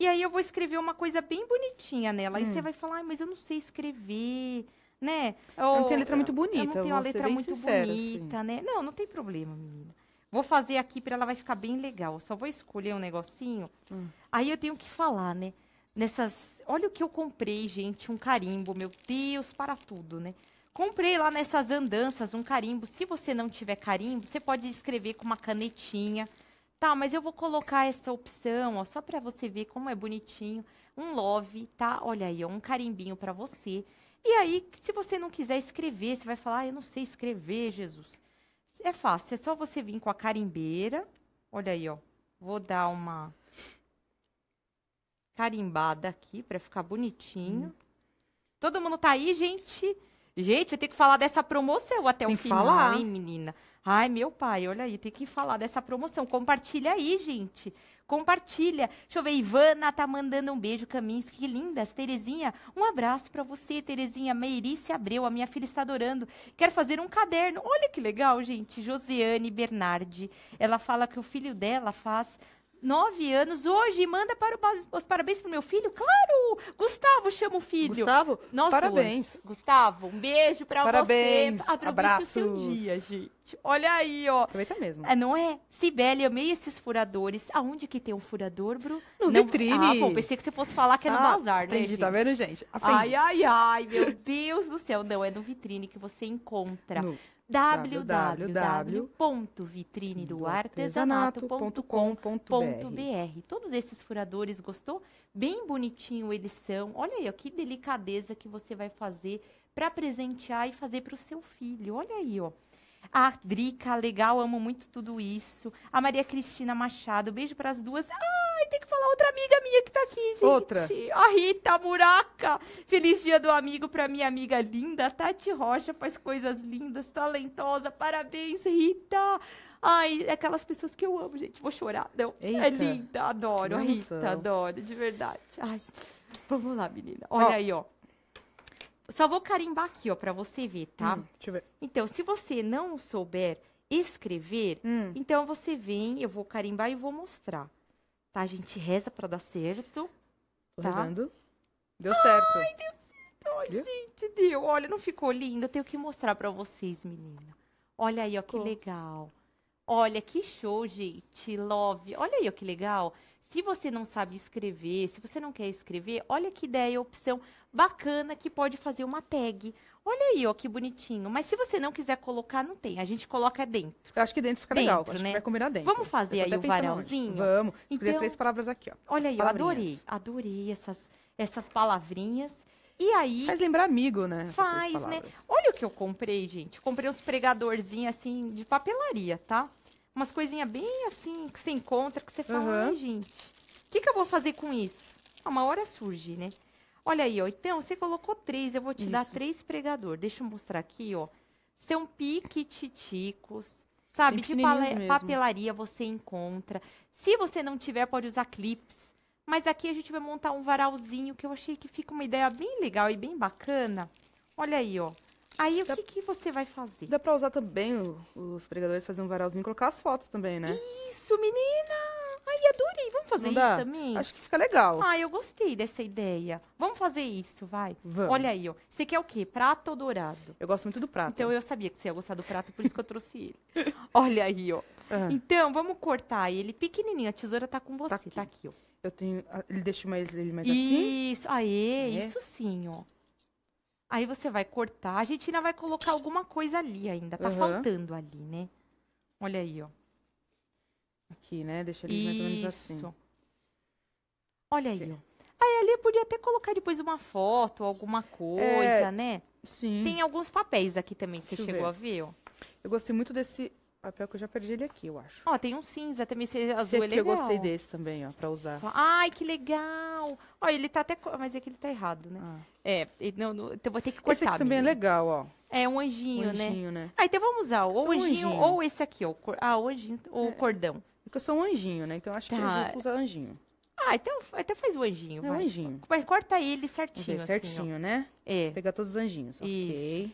E aí eu vou escrever uma coisa bem bonitinha nela. Hum. E você vai falar, ah, mas eu não sei escrever né? Ou, não tem letra muito bonita. Eu não tenho uma letra muito bonita, assim. né? Não, não tem problema, menina. Vou fazer aqui para ela vai ficar bem legal. Eu só vou escolher um negocinho. Hum. Aí eu tenho que falar, né? Nessas, olha o que eu comprei, gente, um carimbo, meu Deus, para tudo, né? Comprei lá nessas andanças um carimbo. Se você não tiver carimbo, você pode escrever com uma canetinha. Tá, mas eu vou colocar essa opção, ó, só para você ver como é bonitinho. Um love, tá? Olha aí, ó, um carimbinho para você. E aí, se você não quiser escrever, você vai falar, ah, eu não sei escrever, Jesus. É fácil, é só você vir com a carimbeira. Olha aí, ó. Vou dar uma carimbada aqui para ficar bonitinho. Hum. Todo mundo tá aí, gente? Gente, eu tenho que falar dessa promoção até tem o final, falar. hein, menina? Ai, meu pai, olha aí, tem que falar dessa promoção. Compartilha aí, gente. Compartilha. Deixa eu ver, Ivana tá mandando um beijo, Kaminski, que lindas. Terezinha, um abraço para você, Terezinha. Meirice Abreu, a minha filha está adorando. Quer fazer um caderno. Olha que legal, gente. Josiane Bernardi, ela fala que o filho dela faz nove anos hoje manda para o, os parabéns pro meu filho? Claro! Gustavo chama o filho. Gustavo, Nós parabéns. Duas. Gustavo, um beijo para você. Parabéns. Abraço. o seu dia, gente. Olha aí, ó. Aproveita mesmo. É, não é? Sibeli, amei esses furadores. Aonde que tem um furador, Bru? No não... vitrine. Ah, bom, pensei que você fosse falar que é no ah, bazar, aprendi, né, tá gente? Tá vendo, gente? Aprendi. Ai, ai, ai, meu Deus do céu. Não, é no vitrine que você encontra. No www.vitrinedoartesanato.com.br. Todos esses furadores, gostou? Bem bonitinho a edição. Olha aí, ó, que delicadeza que você vai fazer para presentear e fazer para o seu filho. Olha aí, ó. A Drica, legal, amo muito tudo isso. A Maria Cristina Machado, beijo para as duas. Ah! Ai, tem que falar outra amiga minha que tá aqui, gente. Outra. A Rita Muraca. Feliz dia do amigo pra minha amiga linda, Tati Rocha. Faz coisas lindas, talentosa. Parabéns, Rita. Ai, é aquelas pessoas que eu amo, gente. Vou chorar. Não. É linda, adoro. A Rita, adoro, de verdade. Ai, vamos lá, menina. Olha aí, ó. Só vou carimbar aqui, ó, pra você ver, tá? Hum, deixa eu ver. Então, se você não souber escrever, hum. então você vem, eu vou carimbar e vou mostrar tá? A gente reza para dar certo. Tô tá? rezando. Deu certo. Ai, deu certo. Ai, deu? gente, deu. Olha, não ficou lindo? Eu tenho que mostrar para vocês, menina. Olha aí, ó, que legal. Olha, que show, gente. Love. Olha aí, ó, que legal. Se você não sabe escrever, se você não quer escrever, olha que ideia, opção bacana que pode fazer uma tag. Olha aí, ó, que bonitinho. Mas se você não quiser colocar, não tem. A gente coloca dentro. Eu acho que dentro fica dentro, legal. Acho né? vai combinar dentro. Vamos fazer aí o varalzinho? Onde? Vamos. Escolhi então, três palavras aqui, ó. Olha aí, eu adorei. Adorei essas, essas palavrinhas. E aí. Faz lembrar amigo, né? Faz, né? Olha o que eu comprei, gente. Comprei uns pregadorzinhos assim de papelaria, tá? Umas coisinhas bem assim que você encontra, que você fala, uhum. gente, o que, que eu vou fazer com isso? Ah, uma hora surge, né? Olha aí, ó. Então, você colocou três, eu vou te Isso. dar três pregador. Deixa eu mostrar aqui, ó. São titicos, sabe? De papelaria você encontra. Se você não tiver, pode usar clips. Mas aqui a gente vai montar um varalzinho que eu achei que fica uma ideia bem legal e bem bacana. Olha aí, ó. Aí dá, o que, que você vai fazer? Dá pra usar também os pregadores fazer um varalzinho e colocar as fotos também, né? Isso, menina! Ai, adorei. Vamos fazer isso também? Acho que fica legal. Ai, eu gostei dessa ideia. Vamos fazer isso, vai. Vamos. Olha aí, ó. Você quer o quê? Prato ou dourado? Eu gosto muito do prato. Então eu sabia que você ia gostar do prato, por isso que eu trouxe ele. Olha aí, ó. Uhum. Então, vamos cortar ele pequenininho. A tesoura tá com você, tá aqui, tá aqui ó. Eu tenho. Ele deixa mais ele mais assim? Isso, aê, é. isso sim, ó. Aí você vai cortar. A gente ainda vai colocar alguma coisa ali ainda. Tá uhum. faltando ali, né? Olha aí, ó. Aqui, né? Deixa ele mais ou menos assim. Olha aí, ó. Aí ali podia até colocar depois uma foto, alguma coisa, É, né? Sim. Tem alguns papéis aqui também, você Deixa chegou ver. a ver, ó. Eu gostei muito desse papel que eu já perdi ele aqui, eu acho. Ó, tem um cinza também, esse Esse azul é aqui eu gostei desse também, ó, pra usar. Ai, que legal! Ó, ele tá até... Mas é que ele tá errado, né? Ah. É, ele- não, não, então vou ter que cortar, Esse aqui também é legal, ó. É um anjinho, né? Anjinho, né? Ah, então vamos usar o é um anjinho, ou esse aqui, ó. o Ah, o anjinho, ou o é. cordão. Porque eu sou um anjinho, né? Então eu acho que Tá. a anjinho. Ah, então até faz o anjinho, É um anjinho. Mas corta ele certinho, ver assim, certinho, né? É. Pegar todos os anjinhos. Ok.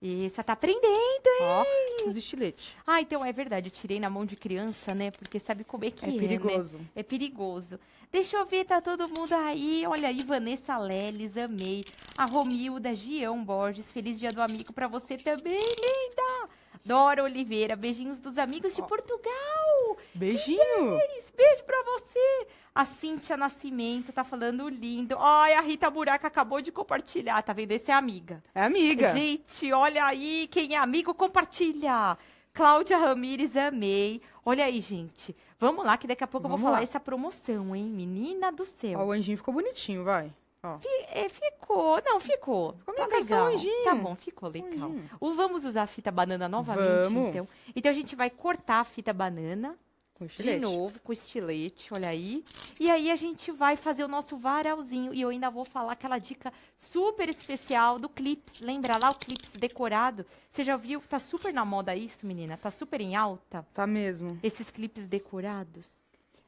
Isso, ela tá aprendendo, hein? Ó, os estiletes. Ah, então é verdade, eu tirei na mão de criança, né? Porque sabe como é que é, É né? perigoso. É perigoso. Deixa eu ver, tá todo mundo aí. Olha aí, Vanessa Leles, amei. A Romilda, Gião Borges, feliz dia do amigo pra você também, linda! Dora Oliveira, beijinhos dos amigos de Portugal. Beijinho! É Beijo pra você! A Cintia Nascimento tá falando lindo. Ai, a Rita Buraca acabou de compartilhar, tá vendo? Essa é amiga. É amiga. Gente, olha aí, quem é amigo compartilha. Cláudia Ramires, amei. Olha aí, gente. Vamos lá, que daqui a pouco Vamos eu vou falar essa promoção, hein? Menina do céu. Ó, o anjinho ficou bonitinho, vai. Fic, é, ficou, não, ficou. ficou tá, tá legal. Anjinho. Tá bom, ficou legal. O vamos usar a fita banana novamente, vamos. então. Então a gente vai cortar a fita banana. Com estilete. De novo, com estilete, olha aí. E aí a gente vai fazer o nosso varalzinho. E eu ainda vou falar aquela dica super especial do clips. Lembra lá o clips decorado? Você já viu que tá super na moda isso, menina? Tá super em alta? Tá mesmo. Esses clips decorados.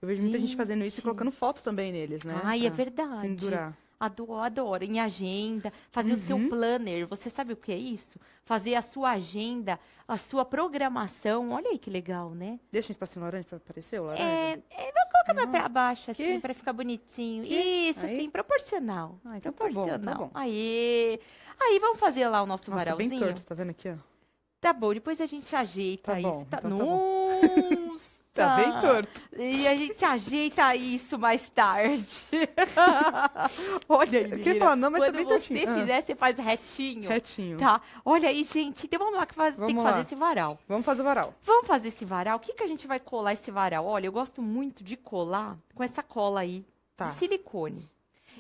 Eu vejo muita gente, fazendo isso e colocando foto também neles, né? Ai, é verdade. Pendurar. Adoro, adoro. Em agenda, fazer uhum. o seu uhum. planner. Você sabe o que é isso? Fazer a sua agenda, a sua programação. Olha aí que legal, né? Deixa um espacinho laranja para aparecer o é, laranja. É, é coloca mais para ah, baixo, assim, para ficar bonitinho. Que? Isso, assim, aí? assim, proporcional. Ah, então proporcional. Tá bom, tá bom. Aí, aí vamos fazer lá o nosso Nossa, varalzinho. bem curto, tá vendo aqui, ó? Tá bom, depois a gente ajeita tá isso. Bom, tá... Então, tá Tá bem ah, torto. E a gente ajeita isso mais tarde. Olha aí, é menina. Quem fala, não, mas tá Quando tá você tortinho. fizer, ah. você faz retinho. Retinho. Tá. Olha aí, gente. Então vamos lá que faz, vamos tem que lá. fazer esse varal. Vamos fazer o varal. Vamos fazer esse varal. O que, que a gente vai colar esse varal? Olha, eu gosto muito de colar com essa cola aí. Tá. De silicone.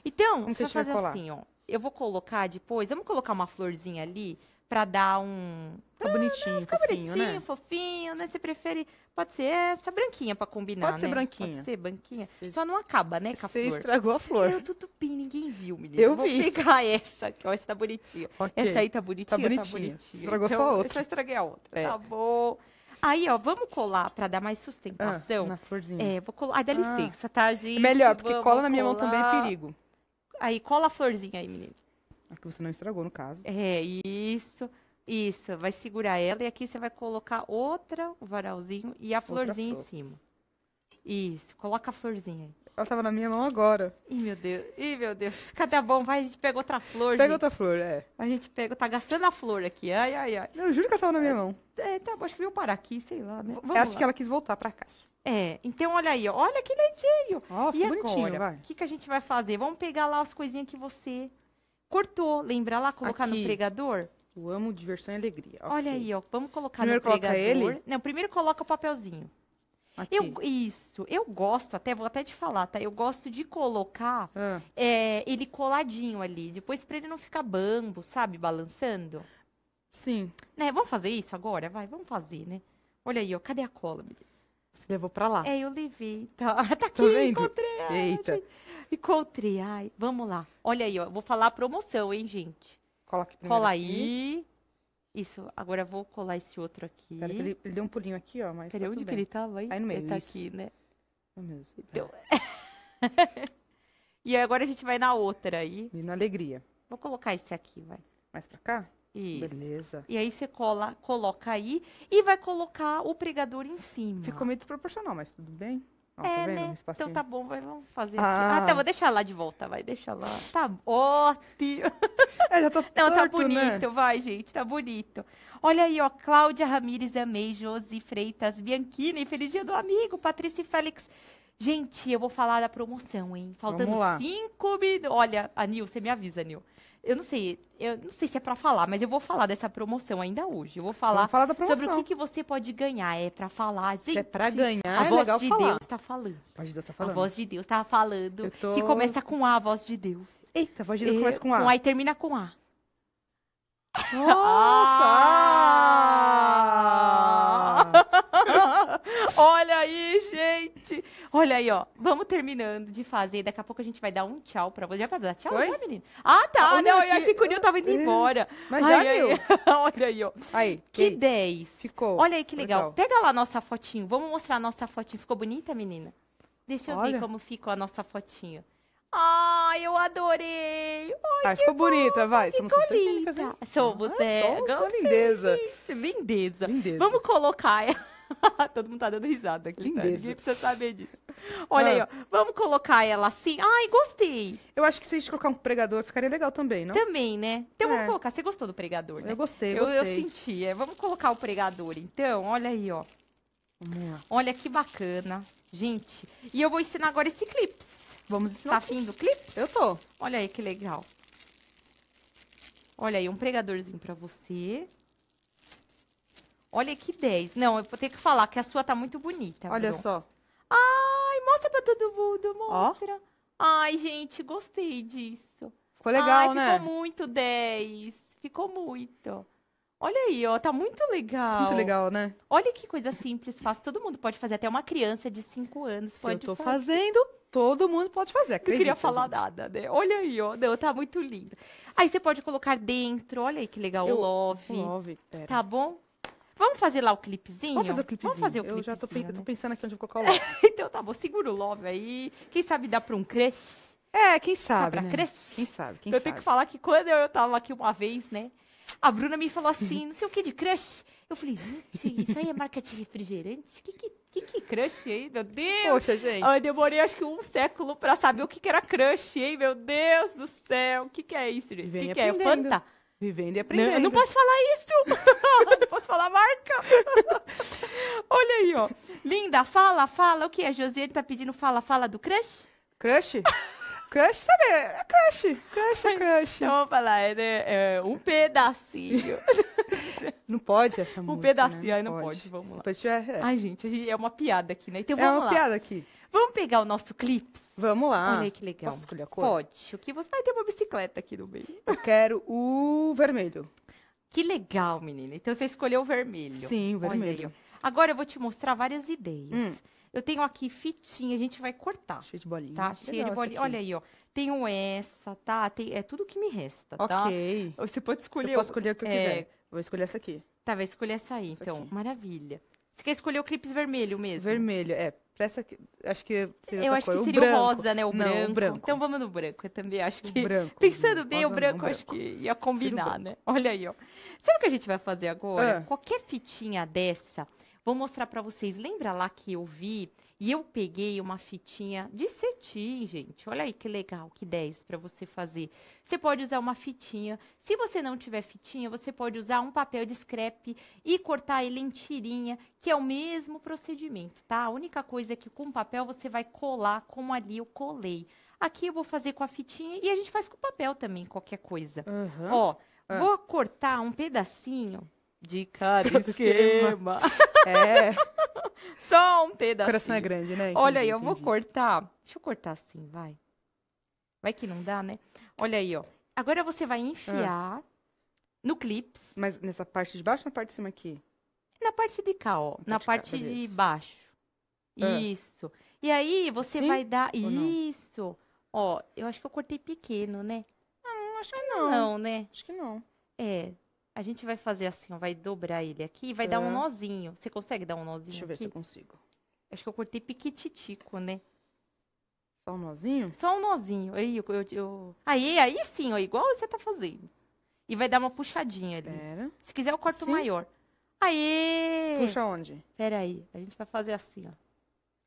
Então, como você vai fazer vai assim, ó. Eu vou colocar depois, vamos colocar uma florzinha ali para dar um. Fica tá bonitinho, ah, fica fofinho, bonitinho, né? fofinho, né? Você prefere. Pode ser essa branquinha pra combinar. Pode ser né? branquinha. Pode ser branquinha. Só não acaba, né, com a Você flor. estragou a flor. Eu tudo ninguém viu, menina. Eu, vi. Vou pegar essa ó. Essa tá bonitinha. Okay. Essa aí tá, tá bonitinha. Tá bonitinha. Tá bonitinha. Estragou então, só a outra. Eu só estraguei a outra. É. Tá bom. Aí, ó, vamos colar pra dar mais sustentação. Ah, na florzinha. É, vou colar. Ai, dá ah. licença, ah. tá, gente? É melhor, porque vamos cola na minha colar. mão também é perigo. Aí, cola a florzinha aí, menina. A que você não estragou, no caso. É, isso. Isso, vai segurar ela e aqui você vai colocar outra, o varalzinho e a florzinha flor. em cima. Isso, coloca a florzinha aí. Ela tava na minha mão agora. Ih, meu Deus. Ih, meu Deus. Cadê a bom Vai, a gente pega outra flor. Pega gente. outra flor, é. A gente pega. Tá gastando a flor aqui. Ai, ai, ai. Eu juro que ela tava na minha é, mão. É, tá bom. Acho que veio parar aqui, sei lá, né? Vamos acho lá. que ela quis voltar pra cá. É, então olha aí, olha que lindinho. Ó, oh, e agora? O que, que a gente vai fazer? Vamos pegar lá as coisinhas que você Cortou, lembra lá? Colocar Aqui. no pregador? Eu amo diversão e alegria. Olha aí, ó. Vamos colocar primeiro no coloca pregador. Ele? Não, primeiro coloca o papelzinho. Aqui. Eu, isso, eu gosto, até vou até te falar, tá? Eu gosto de colocar ah. é, ele coladinho ali, depois para ele não ficar bambo, sabe, balançando. Sim. Né, vamos fazer isso agora? Vai, vamos fazer, né? Olha aí, ó, cadê a cola? Você levou para lá? É, eu levei, tá? Tá, tá aqui, encontrei. Eita. Encontrei. Ai, vamos lá. Olha aí, ó. Vou falar a promoção, hein, gente? Cola, Cola aí. Isso, agora eu vou colar esse outro aqui. Pera, ele, ele, deu um pulinho aqui, ó. Mas Cadê tá onde que ele tava aí? Aí no meio. Ele tá isso. aqui, né? No tá. Então... e agora a gente vai na outra aí. E na alegria. Vou colocar esse aqui, vai. Mais pra cá? Isso. Beleza. E aí você cola, coloca aí e vai colocar o pregador em cima. Ficou meio desproporcional, mas tudo bem. Ó, tá é, tá né? então tá bom, vai, vamos fazer ah. ah. tá, vou deixar lá de volta, vai, deixa lá. Tá ótimo. É, já tô Não, tá né? bonito, né? vai, gente, tá bonito. Olha aí, ó, Cláudia Ramires Amei, Josi Freitas, Bianchini, Feliz Dia do Amigo, Patrícia Félix. Gente, eu vou falar da promoção, hein? Faltando cinco minutos. Olha, Anil, você me avisa, Anil. Eu não sei, eu não sei se é para falar, mas eu vou falar dessa promoção ainda hoje. Eu vou falar, falar sobre o que, que, você pode ganhar. É para falar, gente. Se é para ganhar, a é voz de falar. Deus está falando. A voz de Deus está falando. A voz de Deus tá falando. Tô... Que começa com A, a voz de Deus. Eita, a voz de Deus começa com A. Com A e termina com A. Nossa! Ah! Olha aí, gente! Olha aí, ó. Vamos terminando de fazer. Daqui a pouco a gente vai dar um tchau pra você. Já pra dar tchau, Foi? já, né, menina? Ah, tá. Ah, não, eu achei que o Nil tava indo é. embora. Mas ai, já, ai, Olha aí, ó. Aí, que, que 10. Ficou. Olha aí que legal. legal. Pega lá a nossa fotinho. Vamos mostrar a nossa fotinho. Ficou bonita, menina? Deixa eu Olha. ver como ficou a nossa fotinho. Ai, eu adorei. Ai, ah, ficou bom. bonita, vai. Ficou Somos né, linda. Somos, ah, né? Somos lindeza. Lindeza. Lindeza. Vamos colocar ela. Todo mundo tá dando risada aqui. Lindeza. Né? Ninguém precisa saber disso. Olha ah. aí, ó. Vamos colocar ela assim. Ai, gostei. Eu acho que se a gente colocar um pregador, ficaria legal também, não? Também, né? Então é. vamos colocar. Você gostou do pregador, né? Eu gostei, eu, gostei. Eu, eu senti. É. Vamos colocar o pregador, então. Olha aí, ó. Hum. Olha que bacana. Gente, e eu vou ensinar agora esse clips. Vamos ensinar. Tá afim do clips? Eu tô. Olha aí que legal. Olha aí, um pregadorzinho pra você. Olha que 10. Não, eu vou ter que falar que a sua tá muito bonita. Olha Bruno. só. Ai, mostra pra todo mundo, mostra. Ai, gente, gostei disso. Ficou legal, Ai, né? Ficou muito 10. Ficou muito. Olha aí, ó, tá muito legal. Muito legal, né? Olha que coisa simples, fácil. Todo mundo pode fazer, até uma criança de 5 anos Se pode fazer. eu tô fazer. fazendo, todo mundo pode fazer, acredita. Não queria falar nada, né? Olha aí, ó, não, tá muito lindo. Aí você pode colocar dentro, olha aí que legal, eu, o love. O love, pera. Tá bom? Vamos fazer lá o clipezinho? Vamos fazer o clipezinho. Vamos fazer o Eu já tô, né? tô, pensando aqui onde eu vou colocar Então tá bom, segura o love aí. Quem sabe dá pra um crush? É, quem sabe, Dá pra né? crush? Quem sabe, quem eu sabe. Eu tenho que falar que quando eu tava aqui uma vez, né? A Bruna me falou assim, não sei o que de crush. Eu falei, gente, isso aí é marca de refrigerante? Que que, que, que crush, hein? Meu Deus! Poxa, gente. Eu demorei acho que um século pra saber o que, que era crush, hein? Meu Deus do céu! O que, que é isso, gente? O que, que é? é Fanta? Vivendo e aprendendo. Não, eu não posso falar isso! ó. Linda, fala, fala. O que é? Josiane tá pedindo fala, fala do crush? Crush? crush, sabe? É crush, crush, é crush. Então, vamos falar, é, né, é, um pedacinho. não pode essa música, Um pedacinho, né? aí não pode. pode. vamos lá. É. Ai, gente, é uma piada aqui, né? Então, é vamos lá. É uma lá. piada aqui. Vamos pegar o nosso clips? Vamos lá. Olha que legal. Posso escolher a cor? Pode. O que você... Ai, tem uma bicicleta aqui no meio. Eu quero o vermelho. Que legal, menina. Então, você escolheu o vermelho. Sim, o vermelho. Agora eu vou te mostrar várias ideias. Hum. Eu tenho aqui fitinha, a gente vai cortar. Cheio de bolinha. Tá, cheio de bolinha. Olha aí, ó. Tenho essa, tá? Tem, é tudo que me resta, okay. tá? Ok. Você pode escolher. Eu posso escolher o que eu é. quiser. Vou escolher essa aqui. Tá, vai escolher essa aí, essa então. Aqui. Maravilha. Você quer escolher o clipe vermelho mesmo? Vermelho, é. Pra essa aqui, acho que Eu acho cor. que seria o, rosa, né? O, não, branco. o, branco. Então vamos no branco. Eu também acho que. O branco. Pensando bem, o branco, acho que ia combinar, né? Olha aí, ó. Sabe o que a gente vai fazer agora? Ah. Qualquer fitinha dessa Vou mostrar para vocês. Lembra lá que eu vi e eu peguei uma fitinha de cetim, gente. Olha aí que legal, que 10 para você fazer. Você pode usar uma fitinha. Se você não tiver fitinha, você pode usar um papel de scrap e cortar ele em tirinha, que é o mesmo procedimento, tá? A única coisa é que com papel você vai colar como ali eu colei. Aqui eu vou fazer com a fitinha e a gente faz com papel também, qualquer coisa. Uhum. Ó, ah. vou cortar um pedacinho de cada de esquema. esquema. É. Só um pedaço. Coração é grande, né? Entendi, Olha aí, eu entendi. vou cortar. Deixa eu cortar assim, vai. Vai que não dá, né? Olha aí, ó. Agora você vai enfiar ah. no clips. Mas nessa parte de baixo ou na parte de cima aqui? Na parte de cá, ó. Na, na parte, parte de, de, baixo. Ah. Isso. E aí você Sim? vai dar. Isso. Ó, eu acho que eu cortei pequeno, né? Ah, não, acho que não. Não, né? Acho que não. É, a gente vai fazer assim, ó, vai dobrar ele aqui e vai é. dar um é. nozinho. Você consegue dar um nozinho Deixa eu ver se eu consigo. Acho que eu cortei piquititico, né? Só um nozinho? Só um nozinho. Aí, eu, eu, eu... aí, aí sim, ó, igual você tá fazendo. E vai dar uma puxadinha ali. Pera. Se quiser, eu corto sim. maior. Aí. Puxa onde? Pera aí, a gente vai fazer assim, ó.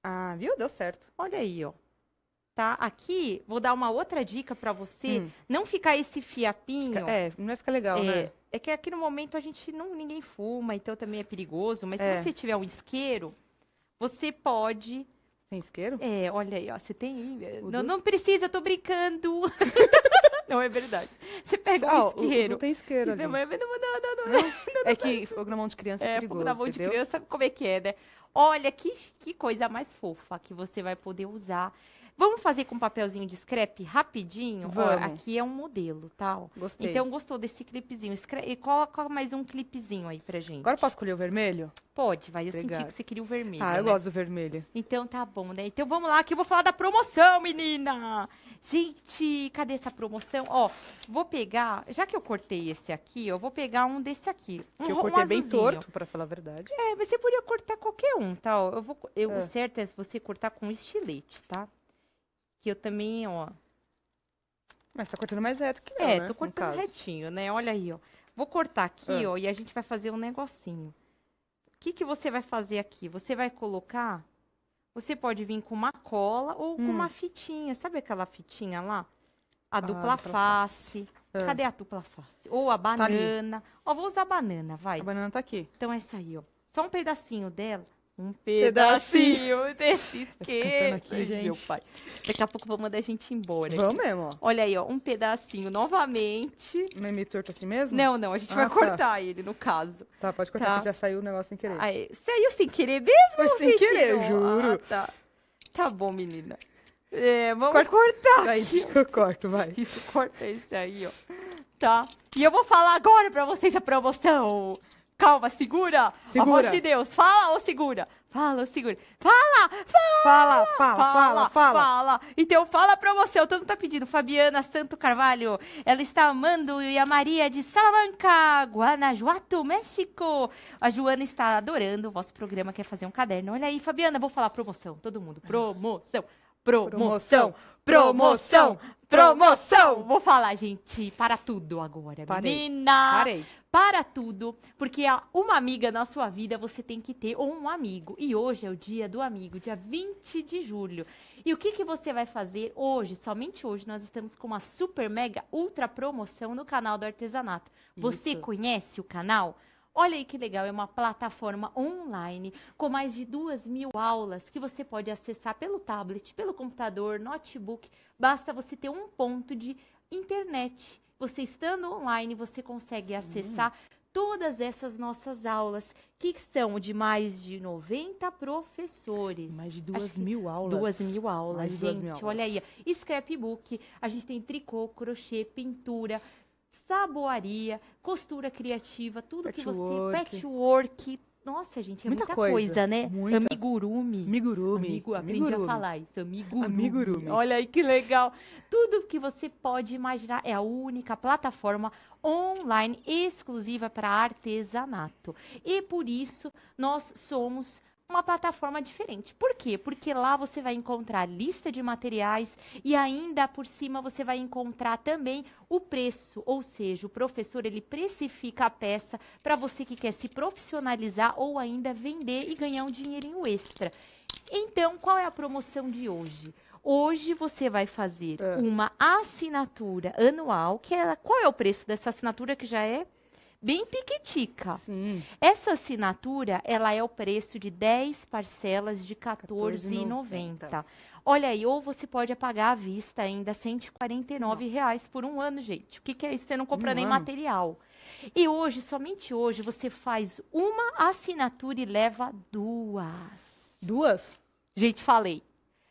Ah, viu? Deu certo. Olha aí, ó. Tá? Aqui, vou dar uma outra dica para você. Hum. Não ficar esse fiapinho. Fica, é, não vai ficar legal, é, né? É que aqui no momento a gente não ninguém fuma, então também é perigoso. Mas é. se você tiver um isqueiro, você pode. Tem isqueiro? É, olha aí, ó, você tem. Eh, não, não precisa, eu tô brincando. não é verdade. Você pega oh, um ah, isqueiro. Não tem isqueiro ali. Não, não, não, não, não, É que fogo na mão de criança é, é perigoso, fogo na mão entendeu? de criança, como é que é, né? Olha, que, que coisa mais fofa que você vai poder usar. Vamos fazer com papelzinho de scrap rapidinho? Ó, aqui é um modelo, tal. Gostei. Então, gostou desse clipezinho. Escre e coloca mais um clipezinho aí pra gente. Agora eu posso escolher o vermelho? Pode, vai. Eu Obrigada. senti que você queria o vermelho. Ah, eu né? gosto do vermelho. Então tá bom, né? Então vamos lá, que eu vou falar da promoção, menina! Gente, cadê essa promoção? Ó, vou pegar, já que eu cortei esse aqui, eu vou pegar um desse aqui. Um, que eu cortei um bem torto, pra falar a verdade. É, mas você podia cortar qualquer um, tá? eu vou, eu, é. O certo é você cortar com estilete, tá? que eu também, ó. Mas tá cortando mais reto que eu, É, né? tô cortando retinho, né? Olha aí, ó. Vou cortar aqui, ah. ó, e a gente vai fazer um negocinho. O que que você vai fazer aqui? Você vai colocar... Você pode vir com uma cola ou hum. com uma hum. fitinha. Sabe aquela fitinha lá? A ah, dupla, face. face. Ah. Cadê a dupla face? Ou a tá banana. Tá ó, vou usar a banana, vai. A banana tá aqui. Então é essa aí, ó. Só um pedacinho dela um pedacinho, pedacinho desse esquema. Aqui, gente. Daqui a pouco vou mandar a gente embora. Vamos aqui. mesmo, ó. Olha aí, ó. Um pedacinho novamente. Não é meio torto assim mesmo? Não, não. A gente ah, vai tá. cortar ele, no caso. Tá, pode cortar, tá. já saiu o negócio sem querer. Aí, saiu sem querer mesmo? Foi sem querer, eu juro. Ah, tá. Tá bom, menina. É, vamos corta. cortar. Aí, eu corto, vai. Isso, corta esse aí, ó. Tá. E eu vou falar agora pra vocês a promoção calma, segura, segura. A voz de Deus. Fala ou segura? Fala, ou segura. Fala, fala, fala, fala, fala, fala. fala. Então fala pra você, o tanto tá pedindo. Fabiana Santo Carvalho, ela está amando e a Maria de Salamanca, Guanajuato, México. A Joana está adorando o vosso programa, quer fazer um caderno. Olha aí, Fabiana, vou falar promoção, todo mundo. Promoção, promoção, promoção, promoção. Promoção! Vou falar, gente, para tudo agora, Parei. menina. Parei. Para tudo, porque uma amiga na sua vida você tem que ter, ou um amigo. E hoje é o dia do amigo, dia 20 de julho. E o que, que você vai fazer hoje? Somente hoje nós estamos com uma super, mega, ultra promoção no canal do artesanato. Você conhece o canal? Olha aí que legal, é uma plataforma online com mais de duas mil aulas que você pode acessar pelo tablet, pelo computador, notebook. Basta você ter um ponto de internet. Você estando online, você consegue Sim. acessar todas essas nossas aulas, que são de mais de 90 professores. Mais de duas mil aulas. Duas mil aulas, mais gente. Mil aulas. Olha aí. Scrapbook, a gente tem tricô, crochê, pintura, saboaria, costura criativa, tudo que você. Work. Patchwork. Nossa, gente, é muita, muita coisa, coisa, né? Muita. Amigurumi. Amigurumi. Amigo, aprendi amigurumi. a falar isso. Amigurumi. amigurumi. Olha aí que legal. Tudo que você pode imaginar é a única plataforma online exclusiva para artesanato. E por isso nós somos uma plataforma diferente. Por quê? Porque lá você vai encontrar lista de materiais e ainda por cima você vai encontrar também o preço, ou seja, o professor ele precifica a peça para você que quer se profissionalizar ou ainda vender e ganhar um dinheirinho extra. Então, qual é a promoção de hoje? Hoje você vai fazer é. uma assinatura anual, que é, qual é o preço dessa assinatura que já é bem piquitica. Sim. Essa assinatura, ela é o preço de 10 parcelas de R$ 14,90. Olha aí, ou você pode pagar à vista ainda R$ reais por um ano, gente. O que, que é isso? Você não compra um nem ano. material. E hoje, somente hoje, você faz uma assinatura e leva duas. Duas? Gente, falei.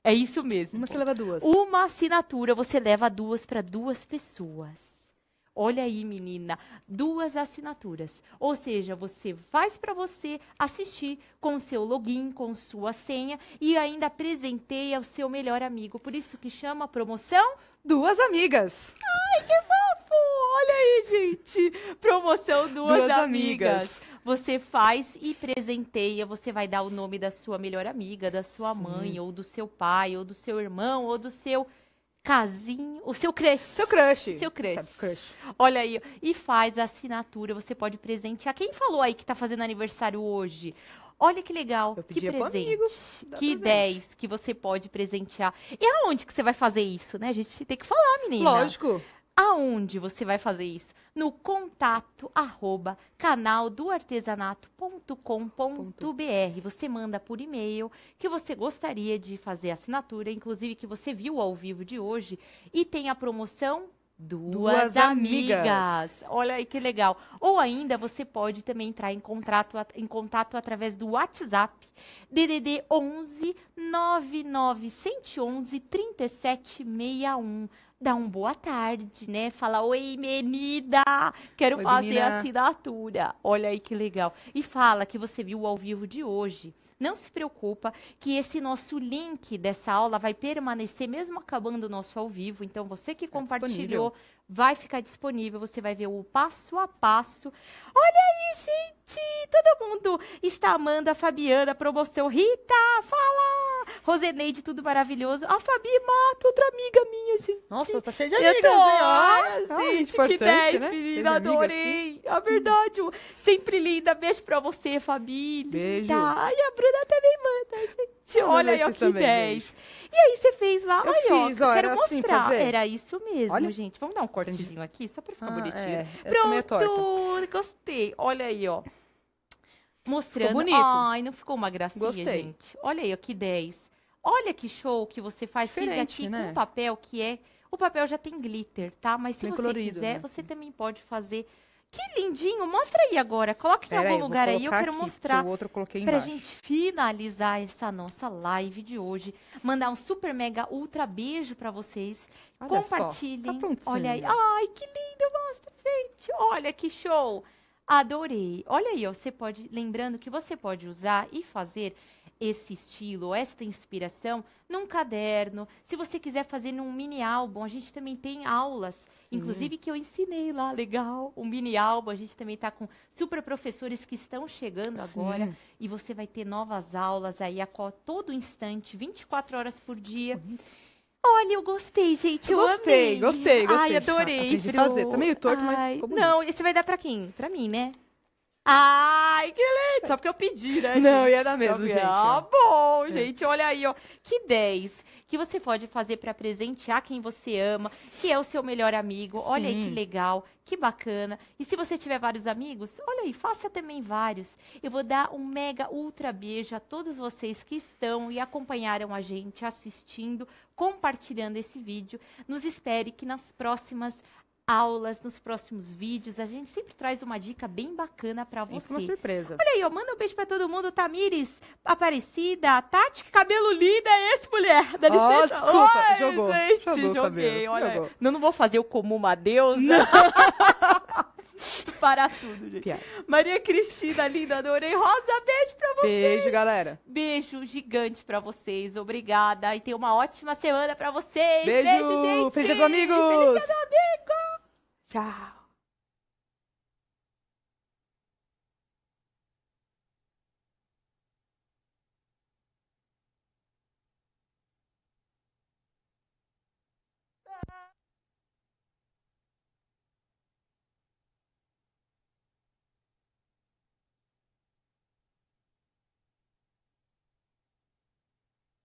É isso mesmo. Uma você leva duas. Uma assinatura, você leva duas para duas pessoas. Olha aí, menina, duas assinaturas. Ou seja, você faz para você assistir com seu login, com sua senha e ainda presenteia o seu melhor amigo. Por isso que chama a promoção Duas Amigas. Ai, que fofo! Olha aí, gente. Promoção Duas, duas amigas. amigas. Você faz e presenteia, você vai dar o nome da sua melhor amiga, da sua Sim. mãe, ou do seu pai, ou do seu irmão, ou do seu casinho, o seu crush. Seu crush. Seu crush. crush. Olha aí. E faz a assinatura, você pode presentear. Quem falou aí que tá fazendo aniversário hoje? Olha que legal, Eu que presente. Amigo, que presente. 10 que você pode presentear. E aonde que você vai fazer isso, né? A gente tem que falar, menina. Lógico. Aonde você vai fazer isso? no contato arroba canaldoartesanato.com.br. Você manda por e-mail que você gostaria de fazer assinatura, inclusive que você viu ao vivo de hoje, e tem a promoção Duas, Duas amigas. amigas. Olha aí que legal. Ou ainda você pode também entrar em contato, em contato através do WhatsApp DDD 11 99 111 3761 dá um boa tarde, né? Fala, oi, menina, quero oi, fazer menina. a assinatura. Olha aí que legal. E fala que você viu ao vivo de hoje. Não se preocupa que esse nosso link dessa aula vai permanecer mesmo acabando o nosso ao vivo. Então, você que é compartilhou disponível. vai ficar disponível. Você vai ver o passo a passo. Olha aí, gente! Todo mundo está amando a Fabiana, promoção. Rita, fala! Roseneide, tudo maravilhoso. A Fabi Mato, outra amiga minha, gente. Nossa, tá cheia de amigas, tô... hein? gente, que 10, né? menina, assim. adorei. Amiga, A verdade, sempre linda. Beijo pra você, Fabi. Beijo. Tá. Ai, a da também manda, tá, gente. olha aí, ó, que 10. E aí você fez lá, eu olha, fiz, ó, quero assim, mostrar. era isso mesmo, olha. gente. Vamos dar um cortezinho aqui, só pra ficar ah, bonitinho. É. Pronto, gostei. Olha aí, ó. Mostrando. Ficou bonito. Ai, não ficou uma gracinha, gostei. gente? Olha aí, ó, que 10. Olha que show que você faz. Diferente, Fiz aqui né? O papel que é... O papel já tem glitter, tá? Mas se Bem você colorido, quiser, né? você também pode fazer que lindinho, mostra aí agora. coloque Pera em algum aí, lugar aí, eu quero aqui, mostrar. Que o outro coloquei Pra gente finalizar essa nossa live de hoje, mandar um super mega ultra beijo para vocês. Olha Compartilhem. Só, tá olha aí. Ai, que lindo, mostra, gente. Olha que show. Adorei. Olha aí, ó, você pode, lembrando que você pode usar e fazer esse estilo ou esta inspiração num caderno. Se você quiser fazer num mini álbum, a gente também tem aulas, Sim. inclusive que eu ensinei lá, legal, um mini álbum. A gente também está com super professores que estão chegando Sim. agora e você vai ter novas aulas aí a todo instante, 24 horas por dia. Uhum. Olha, eu gostei, gente. Eu, gostei, amei. gostei, gostei. Ai, adorei. Aprendi fazer. Tá meio torto, Ai, mas. Não, isso vai dar pra quem? Pra mim, né? Ai, que lindo! Só porque eu pedi, né? Não, ia dar mesmo, gente. Ah, bom, é. gente, olha aí, ó. Que 10 que você pode fazer para presentear quem você ama, que é o seu melhor amigo. Sim. Olha aí que legal, que bacana. E se você tiver vários amigos, olha aí, faça também vários. Eu vou dar um mega ultra beijo a todos vocês que estão e acompanharam a gente assistindo, compartilhando esse vídeo. Nos espere que nas próximas aulas, nos próximos vídeos. A gente sempre traz uma dica bem bacana para você. Uma surpresa. Olha aí, ó, manda um beijo para todo mundo. Tamires, Aparecida, Tati, cabelo linda, é esse, mulher. Dá licença. Oh, desculpa, Oi, jogou. Gente, jogou joguei. Olha, jogou. Não, não vou fazer o comum adeus Não. Parar tudo, gente. Maria Cristina, linda, adorei. Rosa, beijo pra vocês. Beijo, galera. Beijo gigante pra vocês. Obrigada. E tenha uma ótima semana pra vocês. Beijo, beijo gente. Feliz amigos. Feliz amigos. 呀。